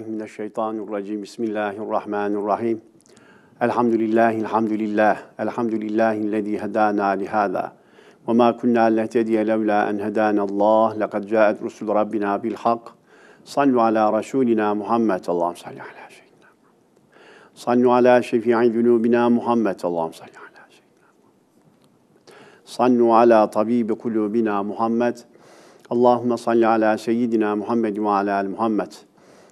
بالله من الشيطان الرجيم بسم الله الرحمن الرحيم الحمد لله الحمد لله الحمد لله الذي هدانا لهذا وما كنا لنهتدي لولا أن هدانا الله لقد جاءت رسل ربنا بالحق صلوا على رسولنا محمد اللهم صل على سيدنا محمد صلوا على شفيع ذنوبنا محمد اللهم صل على سيدنا محمد صلوا على طبيب قلوبنا محمد اللهم صل على سيدنا محمد وعلى آل محمد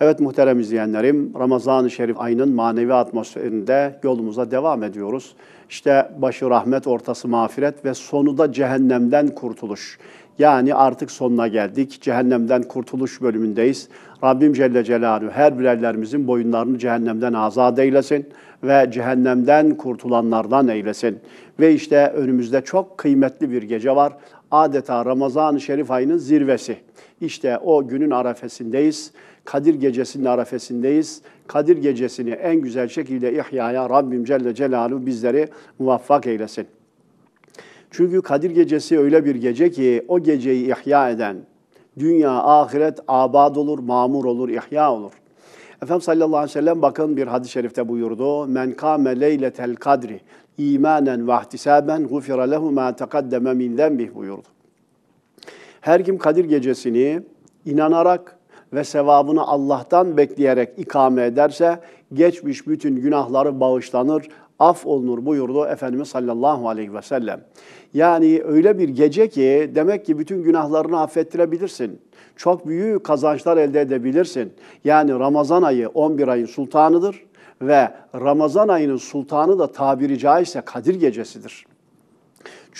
Evet muhterem izleyenlerim, Ramazan-ı Şerif ayının manevi atmosferinde yolumuza devam ediyoruz. İşte başı rahmet, ortası mağfiret ve sonu da cehennemden kurtuluş. Yani artık sonuna geldik. Cehennemden kurtuluş bölümündeyiz. Rabbim Celle Celaluhu her birerlerimizin boyunlarını cehennemden azat eylesin ve cehennemden kurtulanlardan eylesin. Ve işte önümüzde çok kıymetli bir gece var. Adeta Ramazan-ı Şerif ayının zirvesi. İşte o günün arefesindeyiz. Kadir Gecesi'nin arafesindeyiz. Kadir Gecesi'ni en güzel şekilde ihyaya Rabbim Celle Celaluhu bizleri muvaffak eylesin. Çünkü Kadir Gecesi öyle bir gece ki o geceyi ihya eden dünya, ahiret abad olur, mamur olur, ihya olur. Efendimiz sallallahu aleyhi ve sellem bakın bir hadis-i şerifte buyurdu. Men kâme leyletel kadri imanen ve ihtisaben gufira lehu ma tekaddeme min buyurdu. Her kim Kadir gecesini inanarak ve sevabını Allah'tan bekleyerek ikame ederse geçmiş bütün günahları bağışlanır, af olunur buyurdu Efendimiz sallallahu aleyhi ve sellem. Yani öyle bir gece ki demek ki bütün günahlarını affettirebilirsin. Çok büyük kazançlar elde edebilirsin. Yani Ramazan ayı 11 ayın sultanıdır ve Ramazan ayının sultanı da tabiri caizse Kadir gecesidir.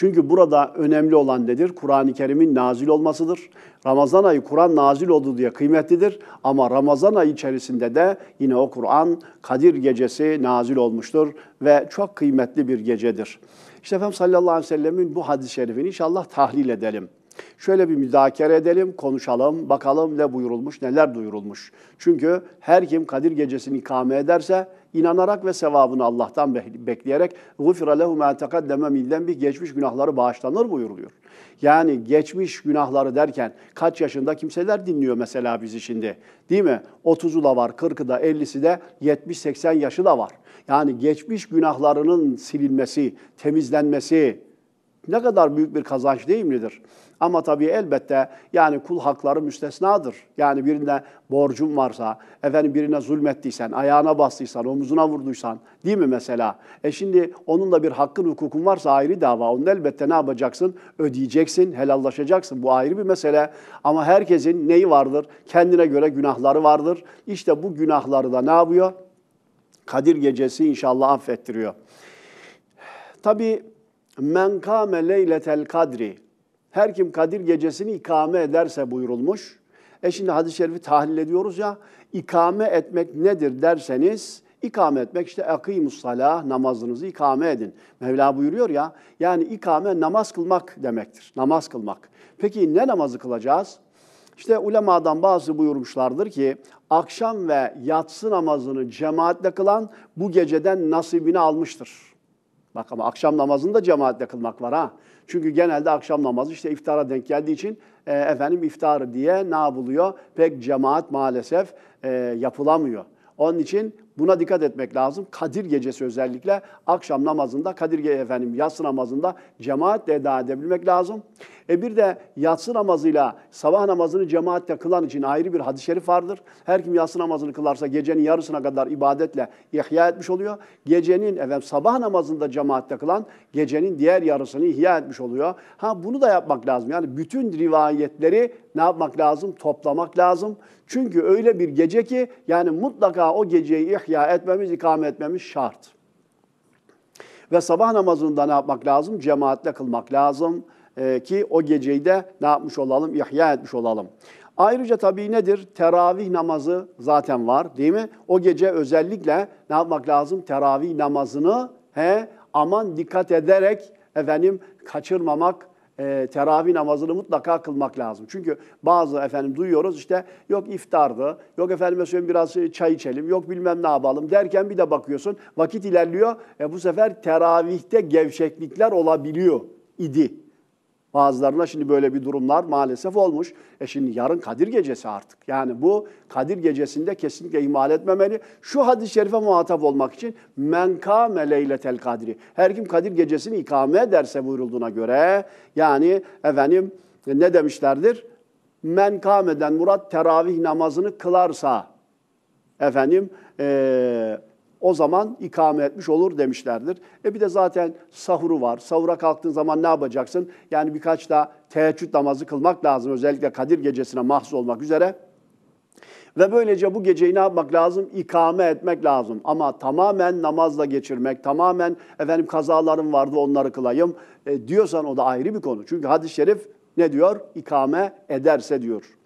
Çünkü burada önemli olan nedir? Kur'an-ı Kerim'in nazil olmasıdır. Ramazan ayı Kur'an nazil oldu diye kıymetlidir ama Ramazan ayı içerisinde de yine o Kur'an Kadir gecesi nazil olmuştur ve çok kıymetli bir gecedir. İşte Efendimiz sallallahu aleyhi ve sellemin bu hadis-i şerifini inşallah tahlil edelim. Şöyle bir müzakere edelim, konuşalım, bakalım ne buyurulmuş, neler duyurulmuş. Çünkü her kim Kadir Gecesi'ni ikame ederse inanarak ve sevabını Allah'tan bekleyerek gufira lehu ma tekaddeme millen bir geçmiş günahları bağışlanır buyuruluyor. Yani geçmiş günahları derken kaç yaşında kimseler dinliyor mesela bizi şimdi. Değil mi? 30'u da var, 40'ı da, 50'si de, 70-80 yaşı da var. Yani geçmiş günahlarının silinmesi, temizlenmesi ne kadar büyük bir kazanç değil midir? Ama tabii elbette yani kul hakları müstesnadır. Yani birine borcun varsa, efendim birine zulmettiysen, ayağına bastıysan, omuzuna vurduysan değil mi mesela? E şimdi onun da bir hakkın hukukun varsa ayrı dava. Onu elbette ne yapacaksın? Ödeyeceksin, helallaşacaksın. Bu ayrı bir mesele. Ama herkesin neyi vardır? Kendine göre günahları vardır. İşte bu günahları da ne yapıyor? Kadir gecesi inşallah affettiriyor. Tabii men kâme leyletel kadri her kim Kadir gecesini ikame ederse buyurulmuş. E şimdi hadis-i şerifi tahlil ediyoruz ya, İkame etmek nedir derseniz, ikame etmek işte akimus namazınızı ikame edin. Mevla buyuruyor ya, yani ikame namaz kılmak demektir, namaz kılmak. Peki ne namazı kılacağız? İşte ulemadan bazı buyurmuşlardır ki akşam ve yatsı namazını cemaatle kılan bu geceden nasibini almıştır. Bak ama akşam namazını da cemaatle kılmak var ha. Çünkü genelde akşam namazı işte iftara denk geldiği için e, efendim iftarı diye ne yapılıyor? Pek cemaat maalesef e, yapılamıyor. Onun için Buna dikkat etmek lazım. Kadir gecesi özellikle akşam namazında, Kadir gecesi efendim yatsı namazında cemaatle eda edebilmek lazım. E bir de yatsı namazıyla sabah namazını cemaatle kılan için ayrı bir hadis-i şerif vardır. Her kim yatsı namazını kılarsa gecenin yarısına kadar ibadetle ihya etmiş oluyor. Gecenin efendim sabah namazında cemaatle kılan gecenin diğer yarısını ihya etmiş oluyor. Ha bunu da yapmak lazım. Yani bütün rivayetleri ne yapmak lazım? Toplamak lazım. Çünkü öyle bir gece ki yani mutlaka o geceyi ihya ihya etmemiz, ikame etmemiz şart. Ve sabah namazında ne yapmak lazım? Cemaatle kılmak lazım e, ki o geceyi de ne yapmış olalım? İhya etmiş olalım. Ayrıca tabii nedir? Teravih namazı zaten var değil mi? O gece özellikle ne yapmak lazım? Teravih namazını he, aman dikkat ederek efendim kaçırmamak e, teravih namazını mutlaka kılmak lazım. Çünkü bazı efendim duyuyoruz işte yok iftardı, yok efendim mesela biraz çay içelim, yok bilmem ne yapalım derken bir de bakıyorsun vakit ilerliyor. E, bu sefer teravihte gevşeklikler olabiliyor idi. Bazılarına şimdi böyle bir durumlar maalesef olmuş. E şimdi yarın Kadir Gecesi artık. Yani bu Kadir Gecesi'nde kesinlikle ihmal etmemeli. Şu hadis-i şerife muhatap olmak için menkame leyletel kadri. Her kim Kadir Gecesi'ni ikame ederse buyurulduğuna göre yani efendim e, ne demişlerdir? Menkameden murat teravih namazını kılarsa efendim e, o zaman ikame etmiş olur demişlerdir. E bir de zaten sahuru var. Sahura kalktığın zaman ne yapacaksın? Yani birkaç da teheccüd namazı kılmak lazım. Özellikle Kadir gecesine mahsus olmak üzere. Ve böylece bu geceyi ne yapmak lazım? İkame etmek lazım. Ama tamamen namazla geçirmek, tamamen efendim kazalarım vardı onları kılayım e, diyorsan o da ayrı bir konu. Çünkü hadis-i şerif ne diyor? İkame ederse diyor.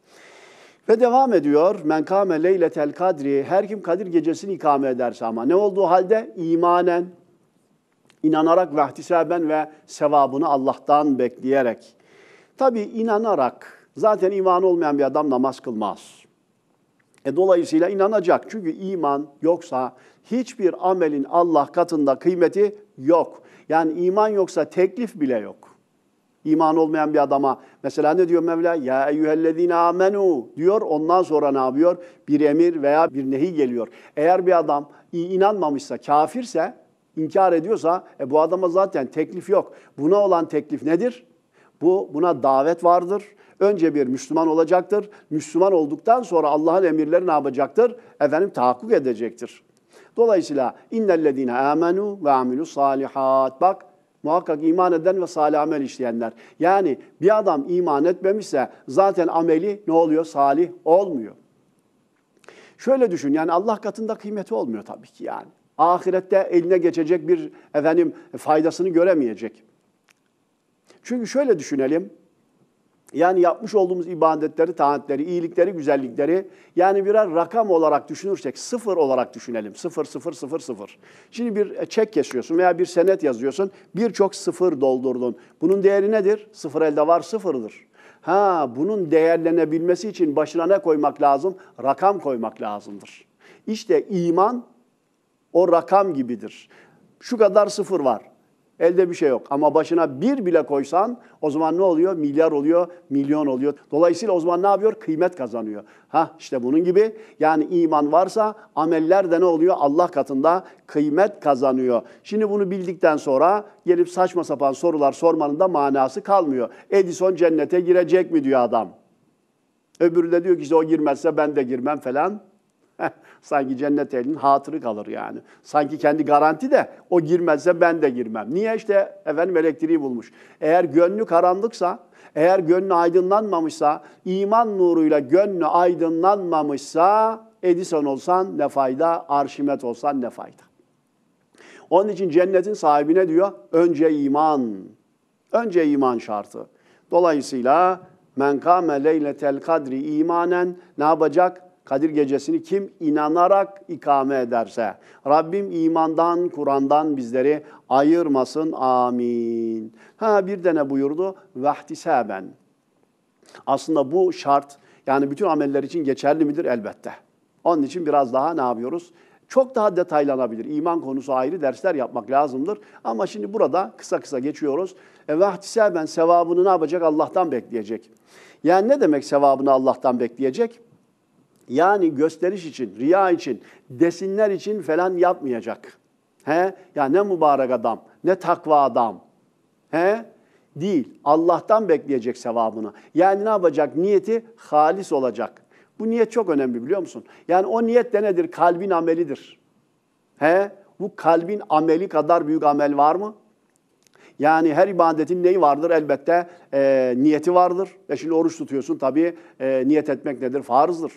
Ve devam ediyor. Men kâme leyletel kadri. Her kim Kadir gecesini ikame ederse ama ne olduğu halde imanen, inanarak ve ihtisaben ve sevabını Allah'tan bekleyerek. Tabi inanarak zaten iman olmayan bir adam namaz kılmaz. E dolayısıyla inanacak. Çünkü iman yoksa hiçbir amelin Allah katında kıymeti yok. Yani iman yoksa teklif bile yok. İman olmayan bir adama Mesela ne diyor Mevla? Ya eyyühellezine amenu diyor. Ondan sonra ne yapıyor? Bir emir veya bir nehi geliyor. Eğer bir adam inanmamışsa, kafirse, inkar ediyorsa e, bu adama zaten teklif yok. Buna olan teklif nedir? Bu buna davet vardır. Önce bir Müslüman olacaktır. Müslüman olduktan sonra Allah'ın emirleri ne yapacaktır? Efendim tahakkuk edecektir. Dolayısıyla innellezine amenu ve amilu salihat. Bak Muhakkak iman eden ve salih amel işleyenler. Yani bir adam iman etmemişse zaten ameli ne oluyor? Salih olmuyor. Şöyle düşün yani Allah katında kıymeti olmuyor tabii ki yani. Ahirette eline geçecek bir efendim faydasını göremeyecek. Çünkü şöyle düşünelim. Yani yapmış olduğumuz ibadetleri, taatleri, iyilikleri, güzellikleri yani birer rakam olarak düşünürsek sıfır olarak düşünelim. Sıfır, sıfır, sıfır, sıfır. Şimdi bir e, çek kesiyorsun veya bir senet yazıyorsun. Birçok sıfır doldurdun. Bunun değeri nedir? Sıfır elde var sıfırdır. Ha bunun değerlenebilmesi için başına ne koymak lazım? Rakam koymak lazımdır. İşte iman o rakam gibidir. Şu kadar sıfır var. Elde bir şey yok. Ama başına bir bile koysan o zaman ne oluyor? Milyar oluyor, milyon oluyor. Dolayısıyla o zaman ne yapıyor? Kıymet kazanıyor. Ha işte bunun gibi yani iman varsa ameller de ne oluyor? Allah katında kıymet kazanıyor. Şimdi bunu bildikten sonra gelip saçma sapan sorular sormanın da manası kalmıyor. Edison cennete girecek mi diyor adam. Öbürü de diyor ki işte o girmezse ben de girmem falan. Sanki cennet elinin hatırı kalır yani. Sanki kendi garanti de o girmezse ben de girmem. Niye işte efendim elektriği bulmuş. Eğer gönlü karanlıksa, eğer gönlü aydınlanmamışsa, iman nuruyla gönlü aydınlanmamışsa Edison olsan ne fayda, Arşimet olsan ne fayda. Onun için cennetin sahibine diyor önce iman. Önce iman şartı. Dolayısıyla men kâme leyletel kadri imanen ne yapacak? Kadir gecesini kim inanarak ikame ederse. Rabbim imandan, Kur'an'dan bizleri ayırmasın. Amin. Ha bir de ne buyurdu? Vehtisaben. Aslında bu şart yani bütün ameller için geçerli midir? Elbette. Onun için biraz daha ne yapıyoruz? Çok daha detaylanabilir. İman konusu ayrı dersler yapmak lazımdır. Ama şimdi burada kısa kısa geçiyoruz. E vehtisaben sevabını ne yapacak? Allah'tan bekleyecek. Yani ne demek sevabını Allah'tan bekleyecek? Yani gösteriş için, riya için, desinler için falan yapmayacak. He? Ya ne mübarek adam, ne takva adam. He? Değil. Allah'tan bekleyecek sevabını. Yani ne yapacak? Niyeti halis olacak. Bu niyet çok önemli biliyor musun? Yani o niyet de nedir? Kalbin amelidir. He? Bu kalbin ameli kadar büyük amel var mı? Yani her ibadetin neyi vardır? Elbette e, niyeti vardır. Ve şimdi oruç tutuyorsun tabii e, niyet etmek nedir? Farzdır.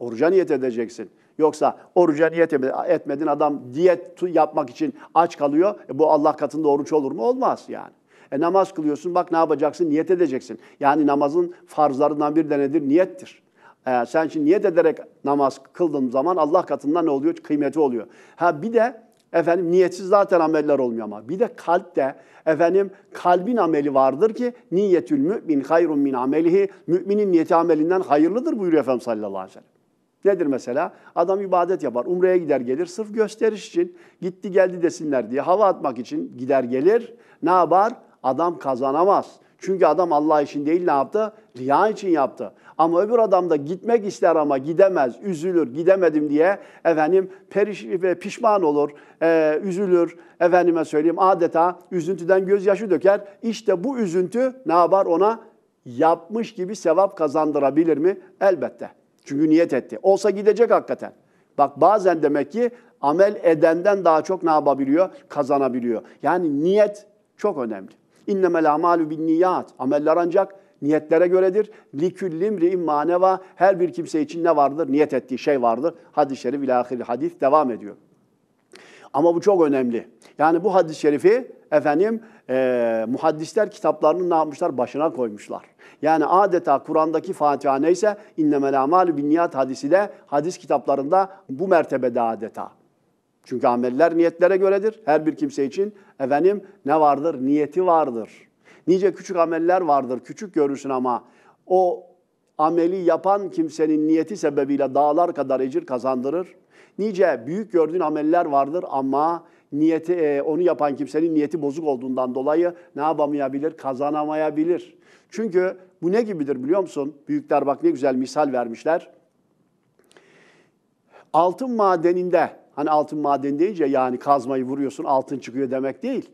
Oruca niyet edeceksin. Yoksa oruca niyet etmedin adam diyet yapmak için aç kalıyor. E bu Allah katında oruç olur mu? Olmaz yani. E namaz kılıyorsun bak ne yapacaksın? Niyet edeceksin. Yani namazın farzlarından bir de nedir? Niyettir. E, sen şimdi niyet ederek namaz kıldığın zaman Allah katında ne oluyor? Kıymeti oluyor. Ha bir de efendim niyetsiz zaten ameller olmuyor ama bir de kalpte efendim kalbin ameli vardır ki niyetül mümin hayrun min amelihi müminin niyeti amelinden hayırlıdır buyuruyor Efendim sallallahu aleyhi ve sellem. Nedir mesela? Adam ibadet yapar, umreye gider gelir sırf gösteriş için, gitti geldi desinler diye hava atmak için gider gelir. Ne yapar? Adam kazanamaz. Çünkü adam Allah için değil ne yaptı? Riya için yaptı. Ama öbür adam da gitmek ister ama gidemez, üzülür, gidemedim diye efendim periş ve pişman olur, e, üzülür, efendime söyleyeyim adeta üzüntüden gözyaşı döker. İşte bu üzüntü ne yapar ona? Yapmış gibi sevap kazandırabilir mi? Elbette. Çünkü niyet etti. Olsa gidecek hakikaten. Bak bazen demek ki amel edenden daha çok ne yapabiliyor? Kazanabiliyor. Yani niyet çok önemli. İnnemel amalu bin niyat. Ameller ancak niyetlere göredir. Liküllimri immaneva her bir kimse için ne vardır? Niyet ettiği şey vardır. Hadis-i şerif ilahir hadis devam ediyor. Ama bu çok önemli. Yani bu hadis-i şerifi efendim e, muhaddisler kitaplarının ne yapmışlar? Başına koymuşlar. Yani adeta Kur'an'daki Fatiha neyse innemel amalu bin niyat hadisi de hadis kitaplarında bu mertebede adeta. Çünkü ameller niyetlere göredir. Her bir kimse için efendim ne vardır? Niyeti vardır. Nice küçük ameller vardır. Küçük görürsün ama o ameli yapan kimsenin niyeti sebebiyle dağlar kadar ecir kazandırır. Nice büyük gördüğün ameller vardır ama niyeti e, onu yapan kimsenin niyeti bozuk olduğundan dolayı ne yapamayabilir? Kazanamayabilir. Çünkü bu ne gibidir biliyor musun? Büyükler bak ne güzel misal vermişler. Altın madeninde, hani altın maden deyince yani kazmayı vuruyorsun altın çıkıyor demek değil.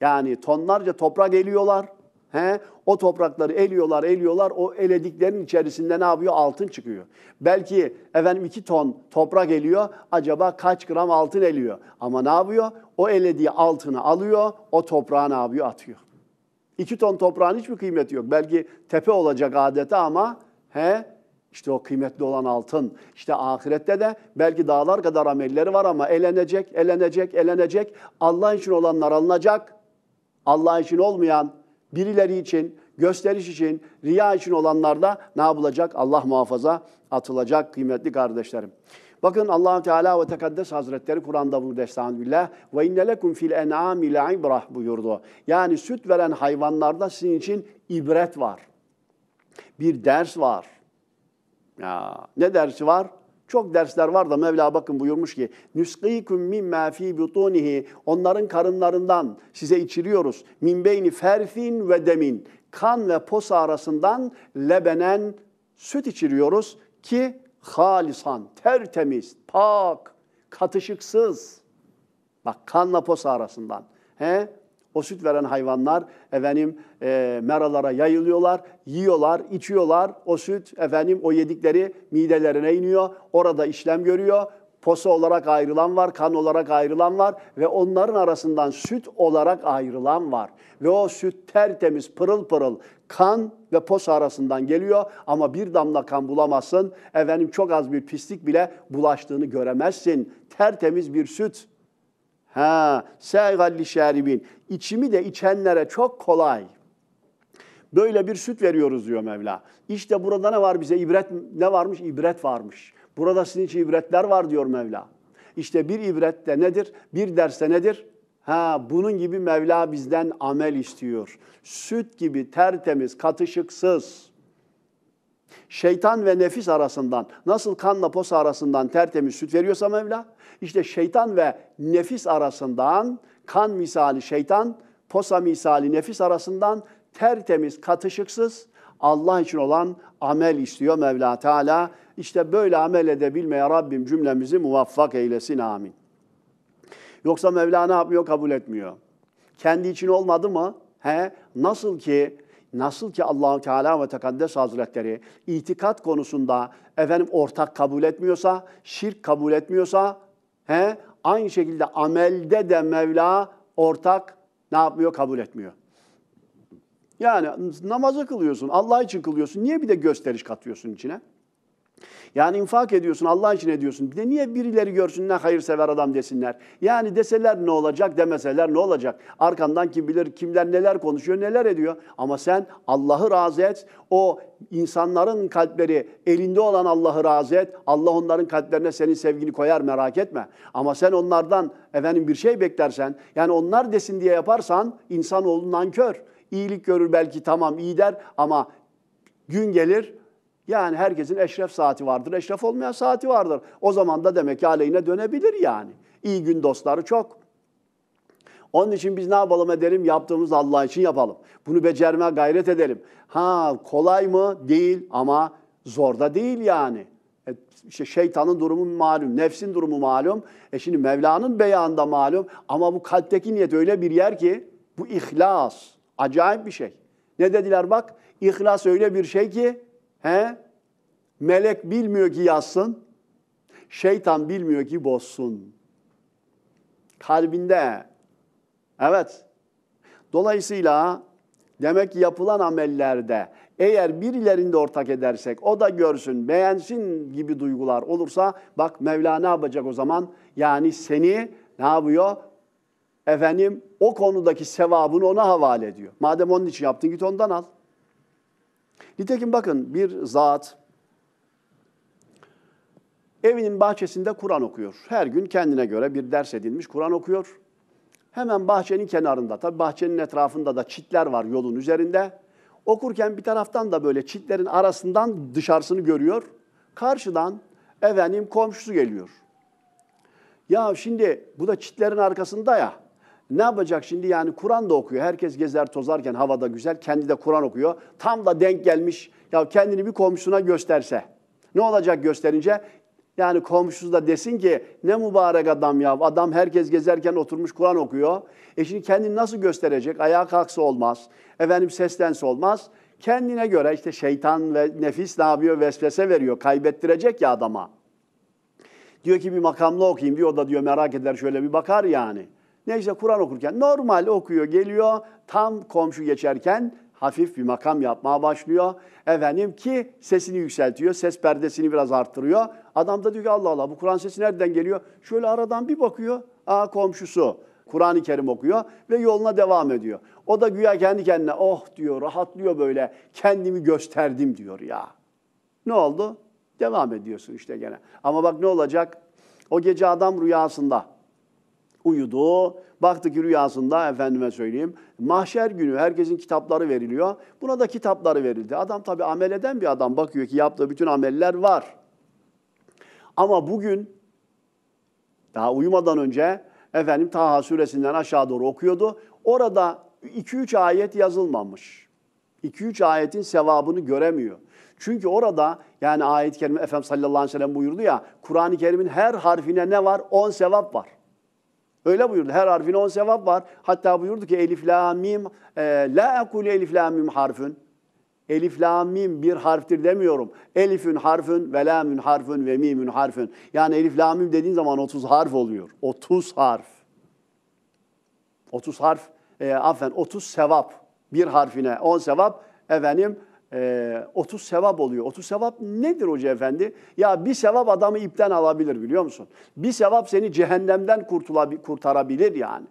Yani tonlarca toprak eliyorlar. He? O toprakları eliyorlar, eliyorlar. O elediklerin içerisinde ne yapıyor? Altın çıkıyor. Belki efendim iki ton toprak eliyor. Acaba kaç gram altın eliyor? Ama ne yapıyor? O elediği altını alıyor, o toprağa ne yapıyor? Atıyor. İki ton toprağın hiçbir kıymeti yok. Belki tepe olacak adeta ama he işte o kıymetli olan altın. İşte ahirette de belki dağlar kadar amelleri var ama elenecek, elenecek, elenecek. Allah için olanlar alınacak. Allah için olmayan birileri için, gösteriş için, riya için olanlar da ne yapılacak? Allah muhafaza atılacak kıymetli kardeşlerim. Bakın Allah Teala ve Tekaddes Hazretleri Kur'an'da bu destan bile, ve innelekum fil en'ami ibrah buyurdu. Yani süt veren hayvanlarda sizin için ibret var. Bir ders var. Ya, ne dersi var? Çok dersler var da Mevla bakın buyurmuş ki nüskikum mimma fi butunihi onların karınlarından size içiriyoruz. Min beyni ferfin ve demin kan ve posa arasından lebenen süt içiriyoruz ki halisan, tertemiz, pak, katışıksız. Bak kanla posa arasından. He? O süt veren hayvanlar efendim e, meralara yayılıyorlar, yiyorlar, içiyorlar. O süt efendim o yedikleri midelerine iniyor. Orada işlem görüyor. Posa olarak ayrılan var, kan olarak ayrılan var ve onların arasından süt olarak ayrılan var. Ve o süt tertemiz, pırıl pırıl kan ve posa arasından geliyor ama bir damla kan bulamazsın. Efendim çok az bir pislik bile bulaştığını göremezsin. Tertemiz bir süt. Ha, seygalli şeribin. İçimi de içenlere çok kolay. Böyle bir süt veriyoruz diyor Mevla. İşte burada ne var bize ibret ne varmış? İbret varmış. Burada sizin için ibretler var diyor Mevla. İşte bir ibret de nedir? Bir derste nedir? Ha bunun gibi Mevla bizden amel istiyor. Süt gibi tertemiz, katışıksız. Şeytan ve nefis arasından, nasıl kanla posa arasından tertemiz süt veriyorsa Mevla, işte şeytan ve nefis arasından, kan misali şeytan, posa misali nefis arasından tertemiz, katışıksız Allah için olan amel istiyor Mevla Teala. İşte böyle amel edebilmeye Rabbim cümlemizi muvaffak eylesin amin. Yoksa Mevla ne yapmıyor kabul etmiyor. Kendi için olmadı mı? He? Nasıl ki nasıl ki Allahu Teala ve Tekaddes Hazretleri itikat konusunda efendim ortak kabul etmiyorsa, şirk kabul etmiyorsa, he? aynı şekilde amelde de Mevla ortak ne yapmıyor? Kabul etmiyor. Yani namazı kılıyorsun, Allah için kılıyorsun. Niye bir de gösteriş katıyorsun içine? Yani infak ediyorsun, Allah için ediyorsun. Bir de niye birileri görsün ne hayırsever adam desinler. Yani deseler ne olacak, demeseler ne olacak. Arkandan kim bilir kimler neler konuşuyor, neler ediyor. Ama sen Allah'ı razı et. O insanların kalpleri elinde olan Allah'ı razı et. Allah onların kalplerine senin sevgini koyar merak etme. Ama sen onlardan efendim bir şey beklersen, yani onlar desin diye yaparsan insan olduğundan kör. İyilik görür belki tamam iyi der ama gün gelir yani herkesin eşref saati vardır, eşref olmayan saati vardır. O zaman da demek ki aleyhine dönebilir yani. İyi gün dostları çok. Onun için biz ne yapalım edelim? Yaptığımız Allah için yapalım. Bunu becerme gayret edelim. Ha kolay mı? Değil ama zor da değil yani. E, şey, şeytanın durumu malum, nefsin durumu malum. E şimdi Mevla'nın beyanı malum. Ama bu kalpteki niyet öyle bir yer ki bu ihlas. Acayip bir şey. Ne dediler bak? İhlas öyle bir şey ki He? Melek bilmiyor ki yazsın. Şeytan bilmiyor ki bozsun. Kalbinde. Evet. Dolayısıyla demek ki yapılan amellerde eğer birilerinde ortak edersek o da görsün, beğensin gibi duygular olursa bak Mevla ne yapacak o zaman? Yani seni ne yapıyor? Efendim o konudaki sevabını ona havale ediyor. Madem onun için yaptın git ondan al. Nitekim bakın bir zat evinin bahçesinde Kur'an okuyor. Her gün kendine göre bir ders edilmiş Kur'an okuyor. Hemen bahçenin kenarında, tabii bahçenin etrafında da çitler var yolun üzerinde. Okurken bir taraftan da böyle çitlerin arasından dışarısını görüyor. Karşıdan efendim komşusu geliyor. Ya şimdi bu da çitlerin arkasında ya. Ne yapacak şimdi yani Kur'an da okuyor. Herkes gezer tozarken havada güzel. Kendi de Kur'an okuyor. Tam da denk gelmiş. Ya kendini bir komşuna gösterse. Ne olacak gösterince? Yani komşusu da desin ki ne mübarek adam ya. Adam herkes gezerken oturmuş Kur'an okuyor. E şimdi kendini nasıl gösterecek? Ayağa kalksa olmaz. Efendim seslense olmaz. Kendine göre işte şeytan ve nefis ne yapıyor? Vesvese veriyor. Kaybettirecek ya adama. Diyor ki bir makamla okuyayım diyor. da diyor merak eder şöyle bir bakar yani ne Kur'an okurken normal okuyor geliyor tam komşu geçerken hafif bir makam yapmaya başlıyor. Efendim ki sesini yükseltiyor, ses perdesini biraz arttırıyor. Adam da diyor ki Allah Allah bu Kur'an sesi nereden geliyor? Şöyle aradan bir bakıyor, aa komşusu. Kur'an-ı Kerim okuyor ve yoluna devam ediyor. O da güya kendi kendine oh diyor, rahatlıyor böyle. Kendimi gösterdim diyor ya. Ne oldu? Devam ediyorsun işte gene. Ama bak ne olacak? O gece adam rüyasında Uyudu. Baktı ki rüyasında efendime söyleyeyim. Mahşer günü herkesin kitapları veriliyor. Buna da kitapları verildi. Adam tabi amel eden bir adam. Bakıyor ki yaptığı bütün ameller var. Ama bugün daha uyumadan önce efendim Taha suresinden aşağı doğru okuyordu. Orada 2-3 ayet yazılmamış. 2-3 ayetin sevabını göremiyor. Çünkü orada yani ayet-i kerime Efendimiz sallallahu aleyhi ve sellem buyurdu ya Kur'an-ı Kerim'in her harfine ne var? 10 sevap var. Öyle buyurdu. Her harfin on sevap var. Hatta buyurdu ki elif ee, la mim e, la ekulu elif la mim harfün. Elif la mim bir harftir demiyorum. Elifün harfün ve lamün harfün ve mimün harfün. Yani elif la mim dediğin zaman 30 harf oluyor. 30 harf. 30 harf e, affen 30 sevap. Bir harfine 10 sevap efendim e, ee, 30 sevap oluyor. 30 sevap nedir hoca efendi? Ya bir sevap adamı ipten alabilir biliyor musun? Bir sevap seni cehennemden kurtarabilir yani.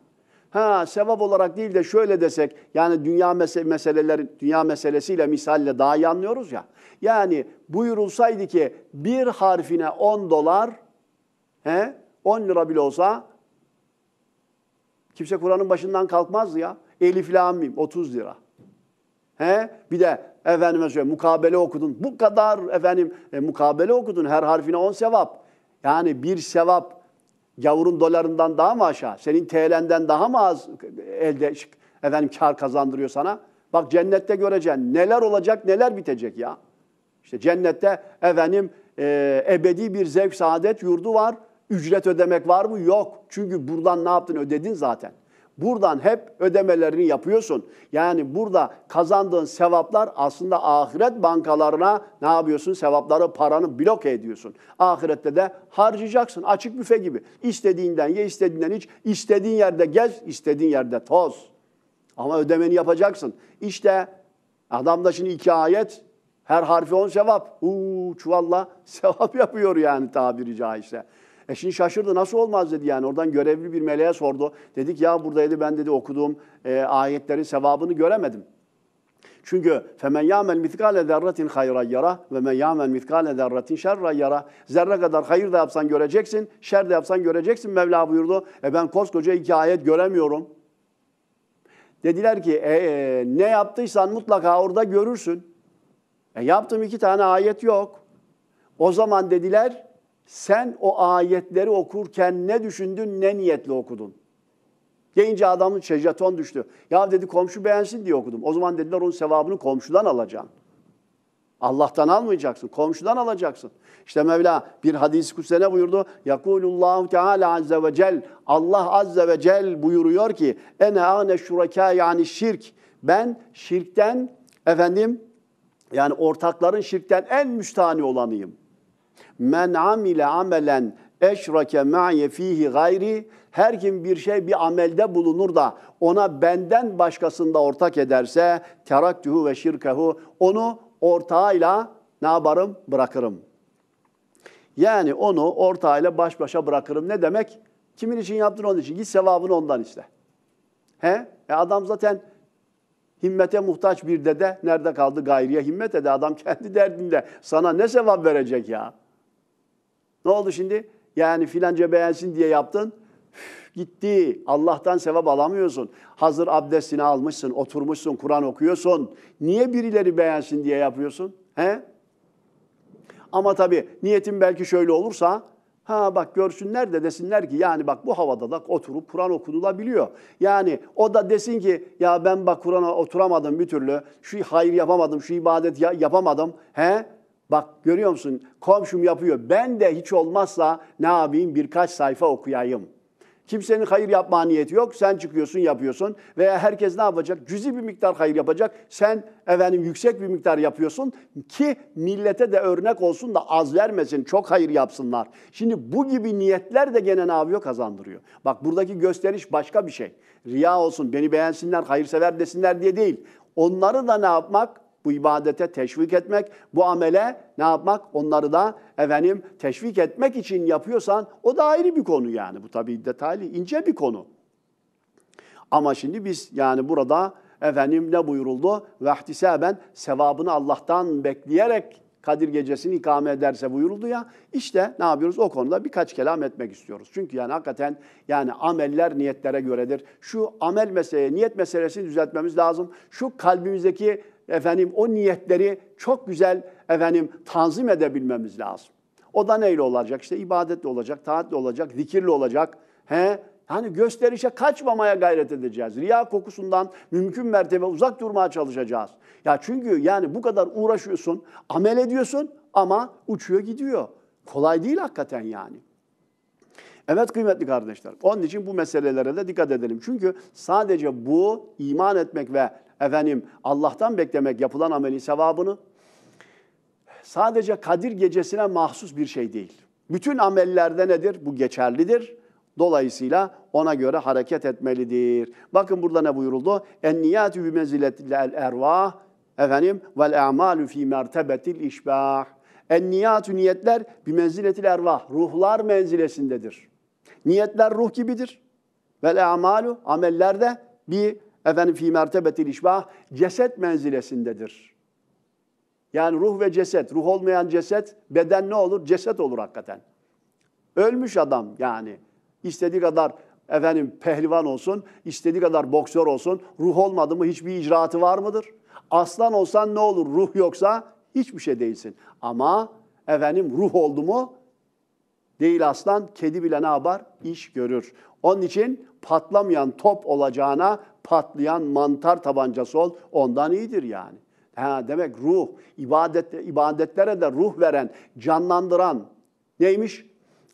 Ha sevap olarak değil de şöyle desek yani dünya mese meseleleri dünya meselesiyle misalle daha iyi anlıyoruz ya. Yani buyurulsaydı ki bir harfine 10 dolar he 10 lira bile olsa kimse Kur'an'ın başından kalkmazdı ya. Elif lam mim 30 lira. He bir de Efendime söyleyeyim mukabele okudun. Bu kadar efendim e, mukabele okudun. Her harfine on sevap. Yani bir sevap gavurun dolarından daha mı aşağı? Senin TL'nden daha mı az elde efendim kar kazandırıyor sana? Bak cennette göreceksin. Neler olacak, neler bitecek ya. İşte cennette efendim e, ebedi bir zevk saadet yurdu var. Ücret ödemek var mı? Yok. Çünkü buradan ne yaptın? Ödedin zaten. Buradan hep ödemelerini yapıyorsun. Yani burada kazandığın sevaplar aslında ahiret bankalarına ne yapıyorsun? Sevapları, paranı bloke ediyorsun. Ahirette de harcayacaksın. Açık büfe gibi. İstediğinden ye, istediğinden iç, istediğin yerde gez, istediğin yerde toz. Ama ödemeni yapacaksın. İşte adam da şimdi iki ayet her harfi on sevap. Uuu çuvalla sevap yapıyor yani tabiri caizse. E şimdi şaşırdı nasıl olmaz dedi yani oradan görevli bir meleğe sordu. Dedik ya buradaydı ben dedi okuduğum e, ayetlerin sevabını göremedim. Çünkü femen yamel mitkale zerratin hayra yara ve men yamel mitkale zerratin şerra yara. Zerre kadar hayır da yapsan göreceksin, şer de yapsan göreceksin Mevla buyurdu. E ben koskoca iki ayet göremiyorum. Dediler ki e, e, ne yaptıysan mutlaka orada görürsün. E yaptım iki tane ayet yok. O zaman dediler sen o ayetleri okurken ne düşündün, ne niyetle okudun? Gelince adamın şey, düştü. Ya dedi komşu beğensin diye okudum. O zaman dediler onun sevabını komşudan alacaksın. Allah'tan almayacaksın, komşudan alacaksın. İşte Mevla bir hadis-i kutsene buyurdu. Yakulullahu Teala azze ve cel. Allah azze ve cel buyuruyor ki ene ane şureka yani şirk. Ben şirkten efendim yani ortakların şirkten en müstahni olanıyım. Men amile amelen eşrake ma'ye fihi gayri her kim bir şey bir amelde bulunur da ona benden başkasında ortak ederse teraktuhu ve şirkehu onu ortağıyla ne yaparım? Bırakırım. Yani onu ortağıyla baş başa bırakırım. Ne demek? Kimin için yaptın onun için. Git sevabını ondan iste. He? E adam zaten himmete muhtaç bir dede nerede kaldı gayriye himmet ede adam kendi derdinde. Sana ne sevap verecek ya? Ne oldu şimdi? Yani filanca beğensin diye yaptın. Üf, gitti. Allah'tan sevap alamıyorsun. Hazır abdestini almışsın, oturmuşsun, Kur'an okuyorsun. Niye birileri beğensin diye yapıyorsun? He? Ama tabii niyetin belki şöyle olursa, ha bak görsünler de desinler ki yani bak bu havada da oturup Kur'an okunulabiliyor. Yani o da desin ki ya ben bak Kur'an'a oturamadım bir türlü, şu hayır yapamadım, şu ibadet yapamadım. He? Bak görüyor musun? Komşum yapıyor. Ben de hiç olmazsa ne yapayım? Birkaç sayfa okuyayım. Kimsenin hayır yapma niyeti yok. Sen çıkıyorsun, yapıyorsun. Veya herkes ne yapacak? Cüzi bir miktar hayır yapacak. Sen efendim yüksek bir miktar yapıyorsun ki millete de örnek olsun da az vermesin, çok hayır yapsınlar. Şimdi bu gibi niyetler de gene ne yapıyor? Kazandırıyor. Bak buradaki gösteriş başka bir şey. Riya olsun, beni beğensinler, hayırsever desinler diye değil. Onları da ne yapmak? bu ibadete teşvik etmek, bu amele ne yapmak? Onları da efendim teşvik etmek için yapıyorsan o da ayrı bir konu yani. Bu tabii detaylı, ince bir konu. Ama şimdi biz yani burada efendim ne buyuruldu? Ve ihtisaben sevabını Allah'tan bekleyerek Kadir Gecesi'ni ikame ederse buyuruldu ya. İşte ne yapıyoruz? O konuda birkaç kelam etmek istiyoruz. Çünkü yani hakikaten yani ameller niyetlere göredir. Şu amel meseleye, niyet meselesini düzeltmemiz lazım. Şu kalbimizdeki efendim o niyetleri çok güzel efendim tanzim edebilmemiz lazım. O da neyle olacak? İşte ibadetle olacak, taatle olacak, zikirle olacak. He? Yani gösterişe kaçmamaya gayret edeceğiz. Riya kokusundan mümkün mertebe uzak durmaya çalışacağız. Ya çünkü yani bu kadar uğraşıyorsun, amel ediyorsun ama uçuyor gidiyor. Kolay değil hakikaten yani. Evet kıymetli kardeşler. Onun için bu meselelere de dikkat edelim. Çünkü sadece bu iman etmek ve efendim Allah'tan beklemek yapılan amelin sevabını sadece Kadir gecesine mahsus bir şey değil. Bütün amellerde nedir? Bu geçerlidir. Dolayısıyla ona göre hareket etmelidir. Bakın burada ne buyuruldu? En niyatü bi menziletil ervah efendim vel a'malu fi mertebetil işbah. En niyatü niyetler bi menziletil ervah. Ruhlar menzilesindedir. Niyetler ruh gibidir. Vel a'malu amellerde bir efendim fi mertebetil işbah ceset menzilesindedir. Yani ruh ve ceset. Ruh olmayan ceset, beden ne olur? Ceset olur hakikaten. Ölmüş adam yani. İstediği kadar efendim pehlivan olsun, istediği kadar boksör olsun. Ruh olmadı mı hiçbir icraatı var mıdır? Aslan olsan ne olur? Ruh yoksa hiçbir şey değilsin. Ama efendim ruh oldu mu Değil aslan, kedi bile ne yapar? İş görür. Onun için patlamayan top olacağına patlayan mantar tabancası ol ondan iyidir yani. Ha, demek ruh, ibadet, ibadetlere de ruh veren, canlandıran neymiş?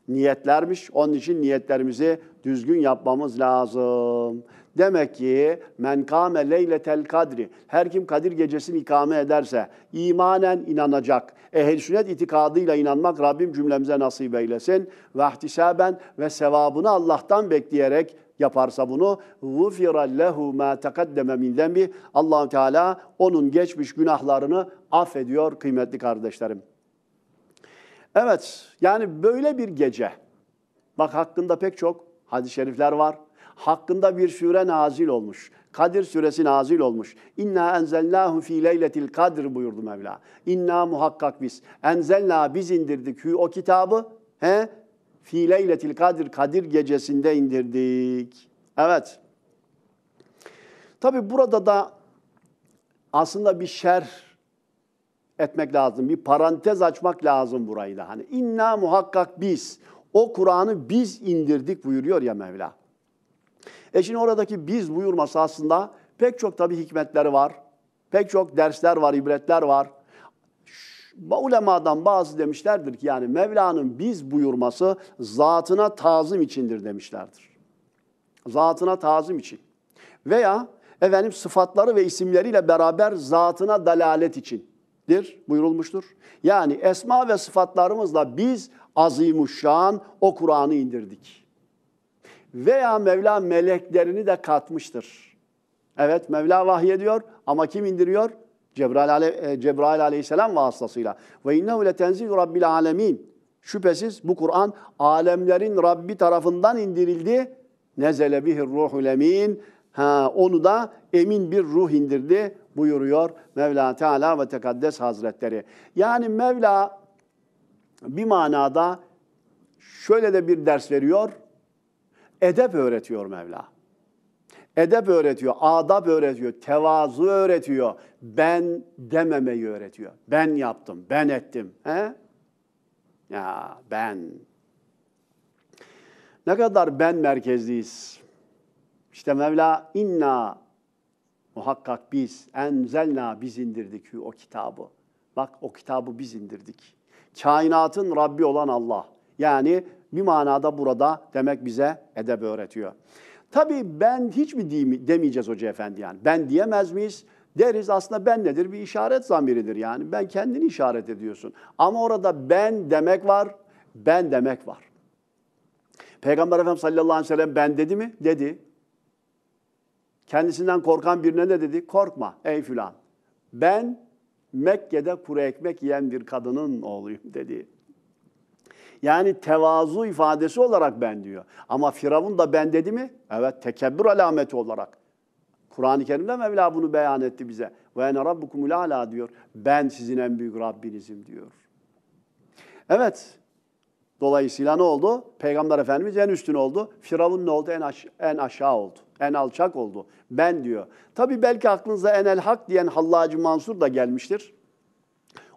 Niyetlermiş. Onun için niyetlerimizi düzgün yapmamız lazım. Demek ki men kâme leyletel kadri. Her kim Kadir gecesini ikame ederse imanen inanacak. Ehl-i sünnet itikadıyla inanmak Rabbim cümlemize nasip eylesin. Ve ihtisaben ve sevabını Allah'tan bekleyerek yaparsa bunu vufira lehu ma takaddeme min zenbi Allahu Teala onun geçmiş günahlarını affediyor kıymetli kardeşlerim. Evet yani böyle bir gece. Bak hakkında pek çok hadis-i şerifler var hakkında bir sure nazil olmuş. Kadir suresi nazil olmuş. İnna enzelnahu fi leyletil kadir buyurdu Mevla. İnna muhakkak biz. Enzelna biz indirdik hü o kitabı. He? Fi leyletil kadir, kadir gecesinde indirdik. Evet. Tabi burada da aslında bir şer etmek lazım. Bir parantez açmak lazım burayı da. Hani inna muhakkak biz. O Kur'an'ı biz indirdik buyuruyor ya Mevla. E şimdi oradaki biz buyurması aslında pek çok tabii hikmetleri var. Pek çok dersler var, ibretler var. Ulemadan bazı demişlerdir ki yani Mevla'nın biz buyurması zatına tazım içindir demişlerdir. Zatına tazım için. Veya efendim sıfatları ve isimleriyle beraber zatına dalalet içindir buyurulmuştur. Yani esma ve sıfatlarımızla biz azimuşşan o Kur'an'ı indirdik. Veya Mevla meleklerini de katmıştır. Evet Mevla vahyediyor ama kim indiriyor? Cebrail, ale, e, Cebrail aleyhisselam vasıtasıyla. Ve innehu letenzilu rabbil alemin. Şüphesiz bu Kur'an alemlerin Rabbi tarafından indirildi. Nezele bihir ruhul emin. Ha, onu da emin bir ruh indirdi buyuruyor Mevla Teala ve Tekaddes Hazretleri. Yani Mevla bir manada şöyle de bir ders veriyor edep öğretiyor Mevla. Edep öğretiyor, adab öğretiyor, tevazu öğretiyor. Ben dememeyi öğretiyor. Ben yaptım, ben ettim. He? Ya ben. Ne kadar ben merkezliyiz. İşte Mevla inna muhakkak biz enzelna biz indirdik o kitabı. Bak o kitabı biz indirdik. Kainatın Rabbi olan Allah. Yani bir manada burada demek bize edep öğretiyor. Tabii ben hiç mi demeyeceğiz hoca efendi yani? Ben diyemez miyiz? Deriz aslında ben nedir? Bir işaret zamiridir yani. Ben kendini işaret ediyorsun. Ama orada ben demek var, ben demek var. Peygamber Efendimiz sallallahu aleyhi ve sellem ben dedi mi? Dedi. Kendisinden korkan birine ne dedi? Korkma ey filan. Ben Mekke'de kuru ekmek yiyen bir kadının oğluyum dedi. Yani tevazu ifadesi olarak ben diyor. Ama Firavun da ben dedi mi? Evet tekebbür alameti olarak. Kur'an-ı Kerim'de Mevla bunu beyan etti bize. Ve ene rabbukumul ala diyor. Ben sizin en büyük Rabbinizim diyor. Evet. Dolayısıyla ne oldu? Peygamber Efendimiz en üstün oldu. Firavun ne oldu? En, aş- en aşağı oldu. En alçak oldu. Ben diyor. Tabi belki aklınıza enel hak diyen Hallacı Mansur da gelmiştir.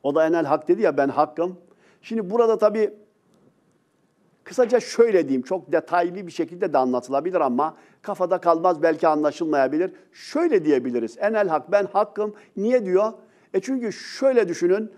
O da enel hak dedi ya ben hakkım. Şimdi burada tabi Kısaca şöyle diyeyim, çok detaylı bir şekilde de anlatılabilir ama kafada kalmaz belki anlaşılmayabilir. Şöyle diyebiliriz, enel hak, ben hakkım. Niye diyor? E çünkü şöyle düşünün,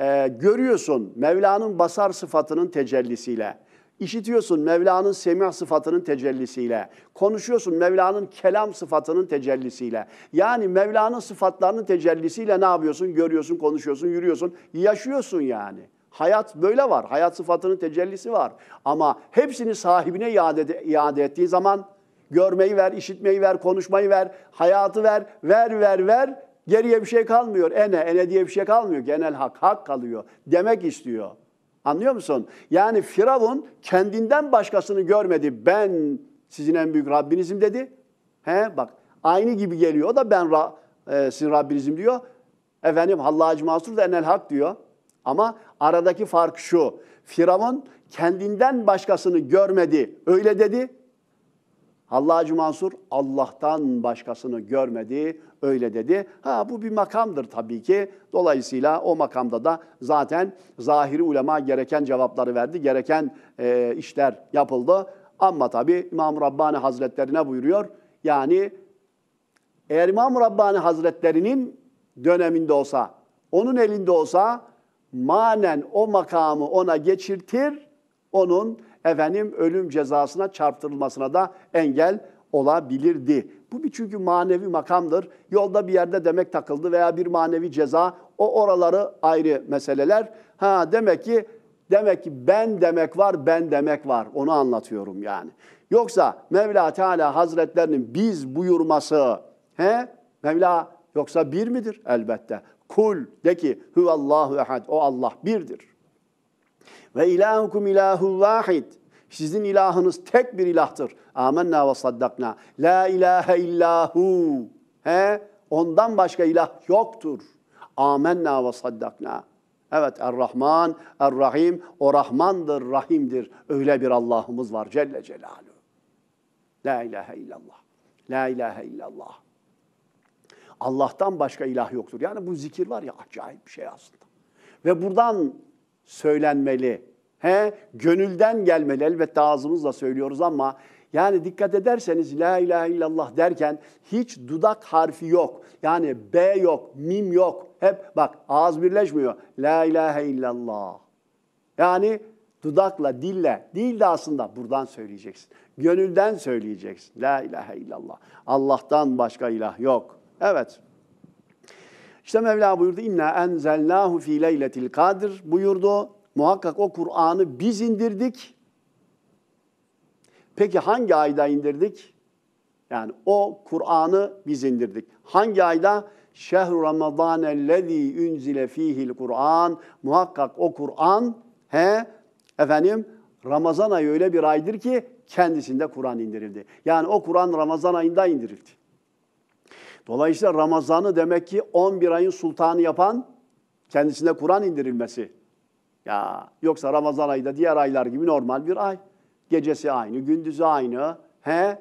e, görüyorsun Mevla'nın basar sıfatının tecellisiyle, işitiyorsun Mevla'nın semih sıfatının tecellisiyle, konuşuyorsun Mevla'nın kelam sıfatının tecellisiyle. Yani Mevla'nın sıfatlarının tecellisiyle ne yapıyorsun? Görüyorsun, konuşuyorsun, yürüyorsun, yaşıyorsun yani. Hayat böyle var. Hayat sıfatının tecellisi var. Ama hepsini sahibine iade, iade ettiği zaman görmeyi ver, işitmeyi ver, konuşmayı ver, hayatı ver, ver, ver, ver. Geriye bir şey kalmıyor. Ene, ene diye bir şey kalmıyor. Genel hak, hak kalıyor. Demek istiyor. Anlıyor musun? Yani Firavun kendinden başkasını görmedi. Ben sizin en büyük Rabbinizim dedi. He bak aynı gibi geliyor. O da ben Ra, e, sizin Rabbinizim diyor. Efendim Hallacı Mansur da enel hak diyor. Ama aradaki fark şu. Firavun kendinden başkasını görmedi. Öyle dedi. Hallacı Mansur Allah'tan başkasını görmedi, öyle dedi. Ha bu bir makamdır tabii ki. Dolayısıyla o makamda da zaten zahiri ulema gereken cevapları verdi, gereken e, işler yapıldı. Ama tabii İmam Rabbani Hazretleri buyuruyor? Yani eğer İmam Rabbani Hazretlerinin döneminde olsa, onun elinde olsa manen o makamı ona geçirtir, onun efendim ölüm cezasına çarptırılmasına da engel olabilirdi. Bu bir çünkü manevi makamdır. Yolda bir yerde demek takıldı veya bir manevi ceza. O oraları ayrı meseleler. Ha demek ki demek ki ben demek var, ben demek var. Onu anlatıyorum yani. Yoksa Mevla Teala Hazretlerinin biz buyurması he? Mevla yoksa bir midir? Elbette. Kul de ki huvallahu ehad. O Allah birdir. Ve ilahukum ilahul vahid. Sizin ilahınız tek bir ilahtır. Amenna ve saddakna. La ilahe illahu. He? Ondan başka ilah yoktur. Amenna ve saddakna. Evet Er-Rahman, Er-Rahim. O Rahmandır, Rahim'dir. Öyle bir Allah'ımız var Celle Celaluhu. La ilahe illallah. La ilahe illallah. Allah'tan başka ilah yoktur. Yani bu zikir var ya acayip bir şey aslında. Ve buradan söylenmeli. He, gönülden gelmeli. Elbette ağzımızla söylüyoruz ama yani dikkat ederseniz la ilahe illallah derken hiç dudak harfi yok. Yani B yok, mim yok. Hep bak ağız birleşmiyor. La ilahe illallah. Yani dudakla, dille değil de aslında buradan söyleyeceksin. Gönülden söyleyeceksin. La ilahe illallah. Allah'tan başka ilah yok.'' Evet. İşte Mevla buyurdu inna enzelnahu fi leyletil kadir buyurdu. Muhakkak o Kur'an'ı biz indirdik. Peki hangi ayda indirdik? Yani o Kur'an'ı biz indirdik. Hangi ayda? Şehru Ramazan ellezî unzile fihil Kur'an. Muhakkak o Kur'an he efendim Ramazan ayı öyle bir aydır ki kendisinde Kur'an indirildi. Yani o Kur'an Ramazan ayında indirildi. Dolayısıyla Ramazan'ı demek ki 11 ayın sultanı yapan kendisine Kur'an indirilmesi. Ya yoksa Ramazan ayı da diğer aylar gibi normal bir ay. Gecesi aynı, gündüzü aynı. He?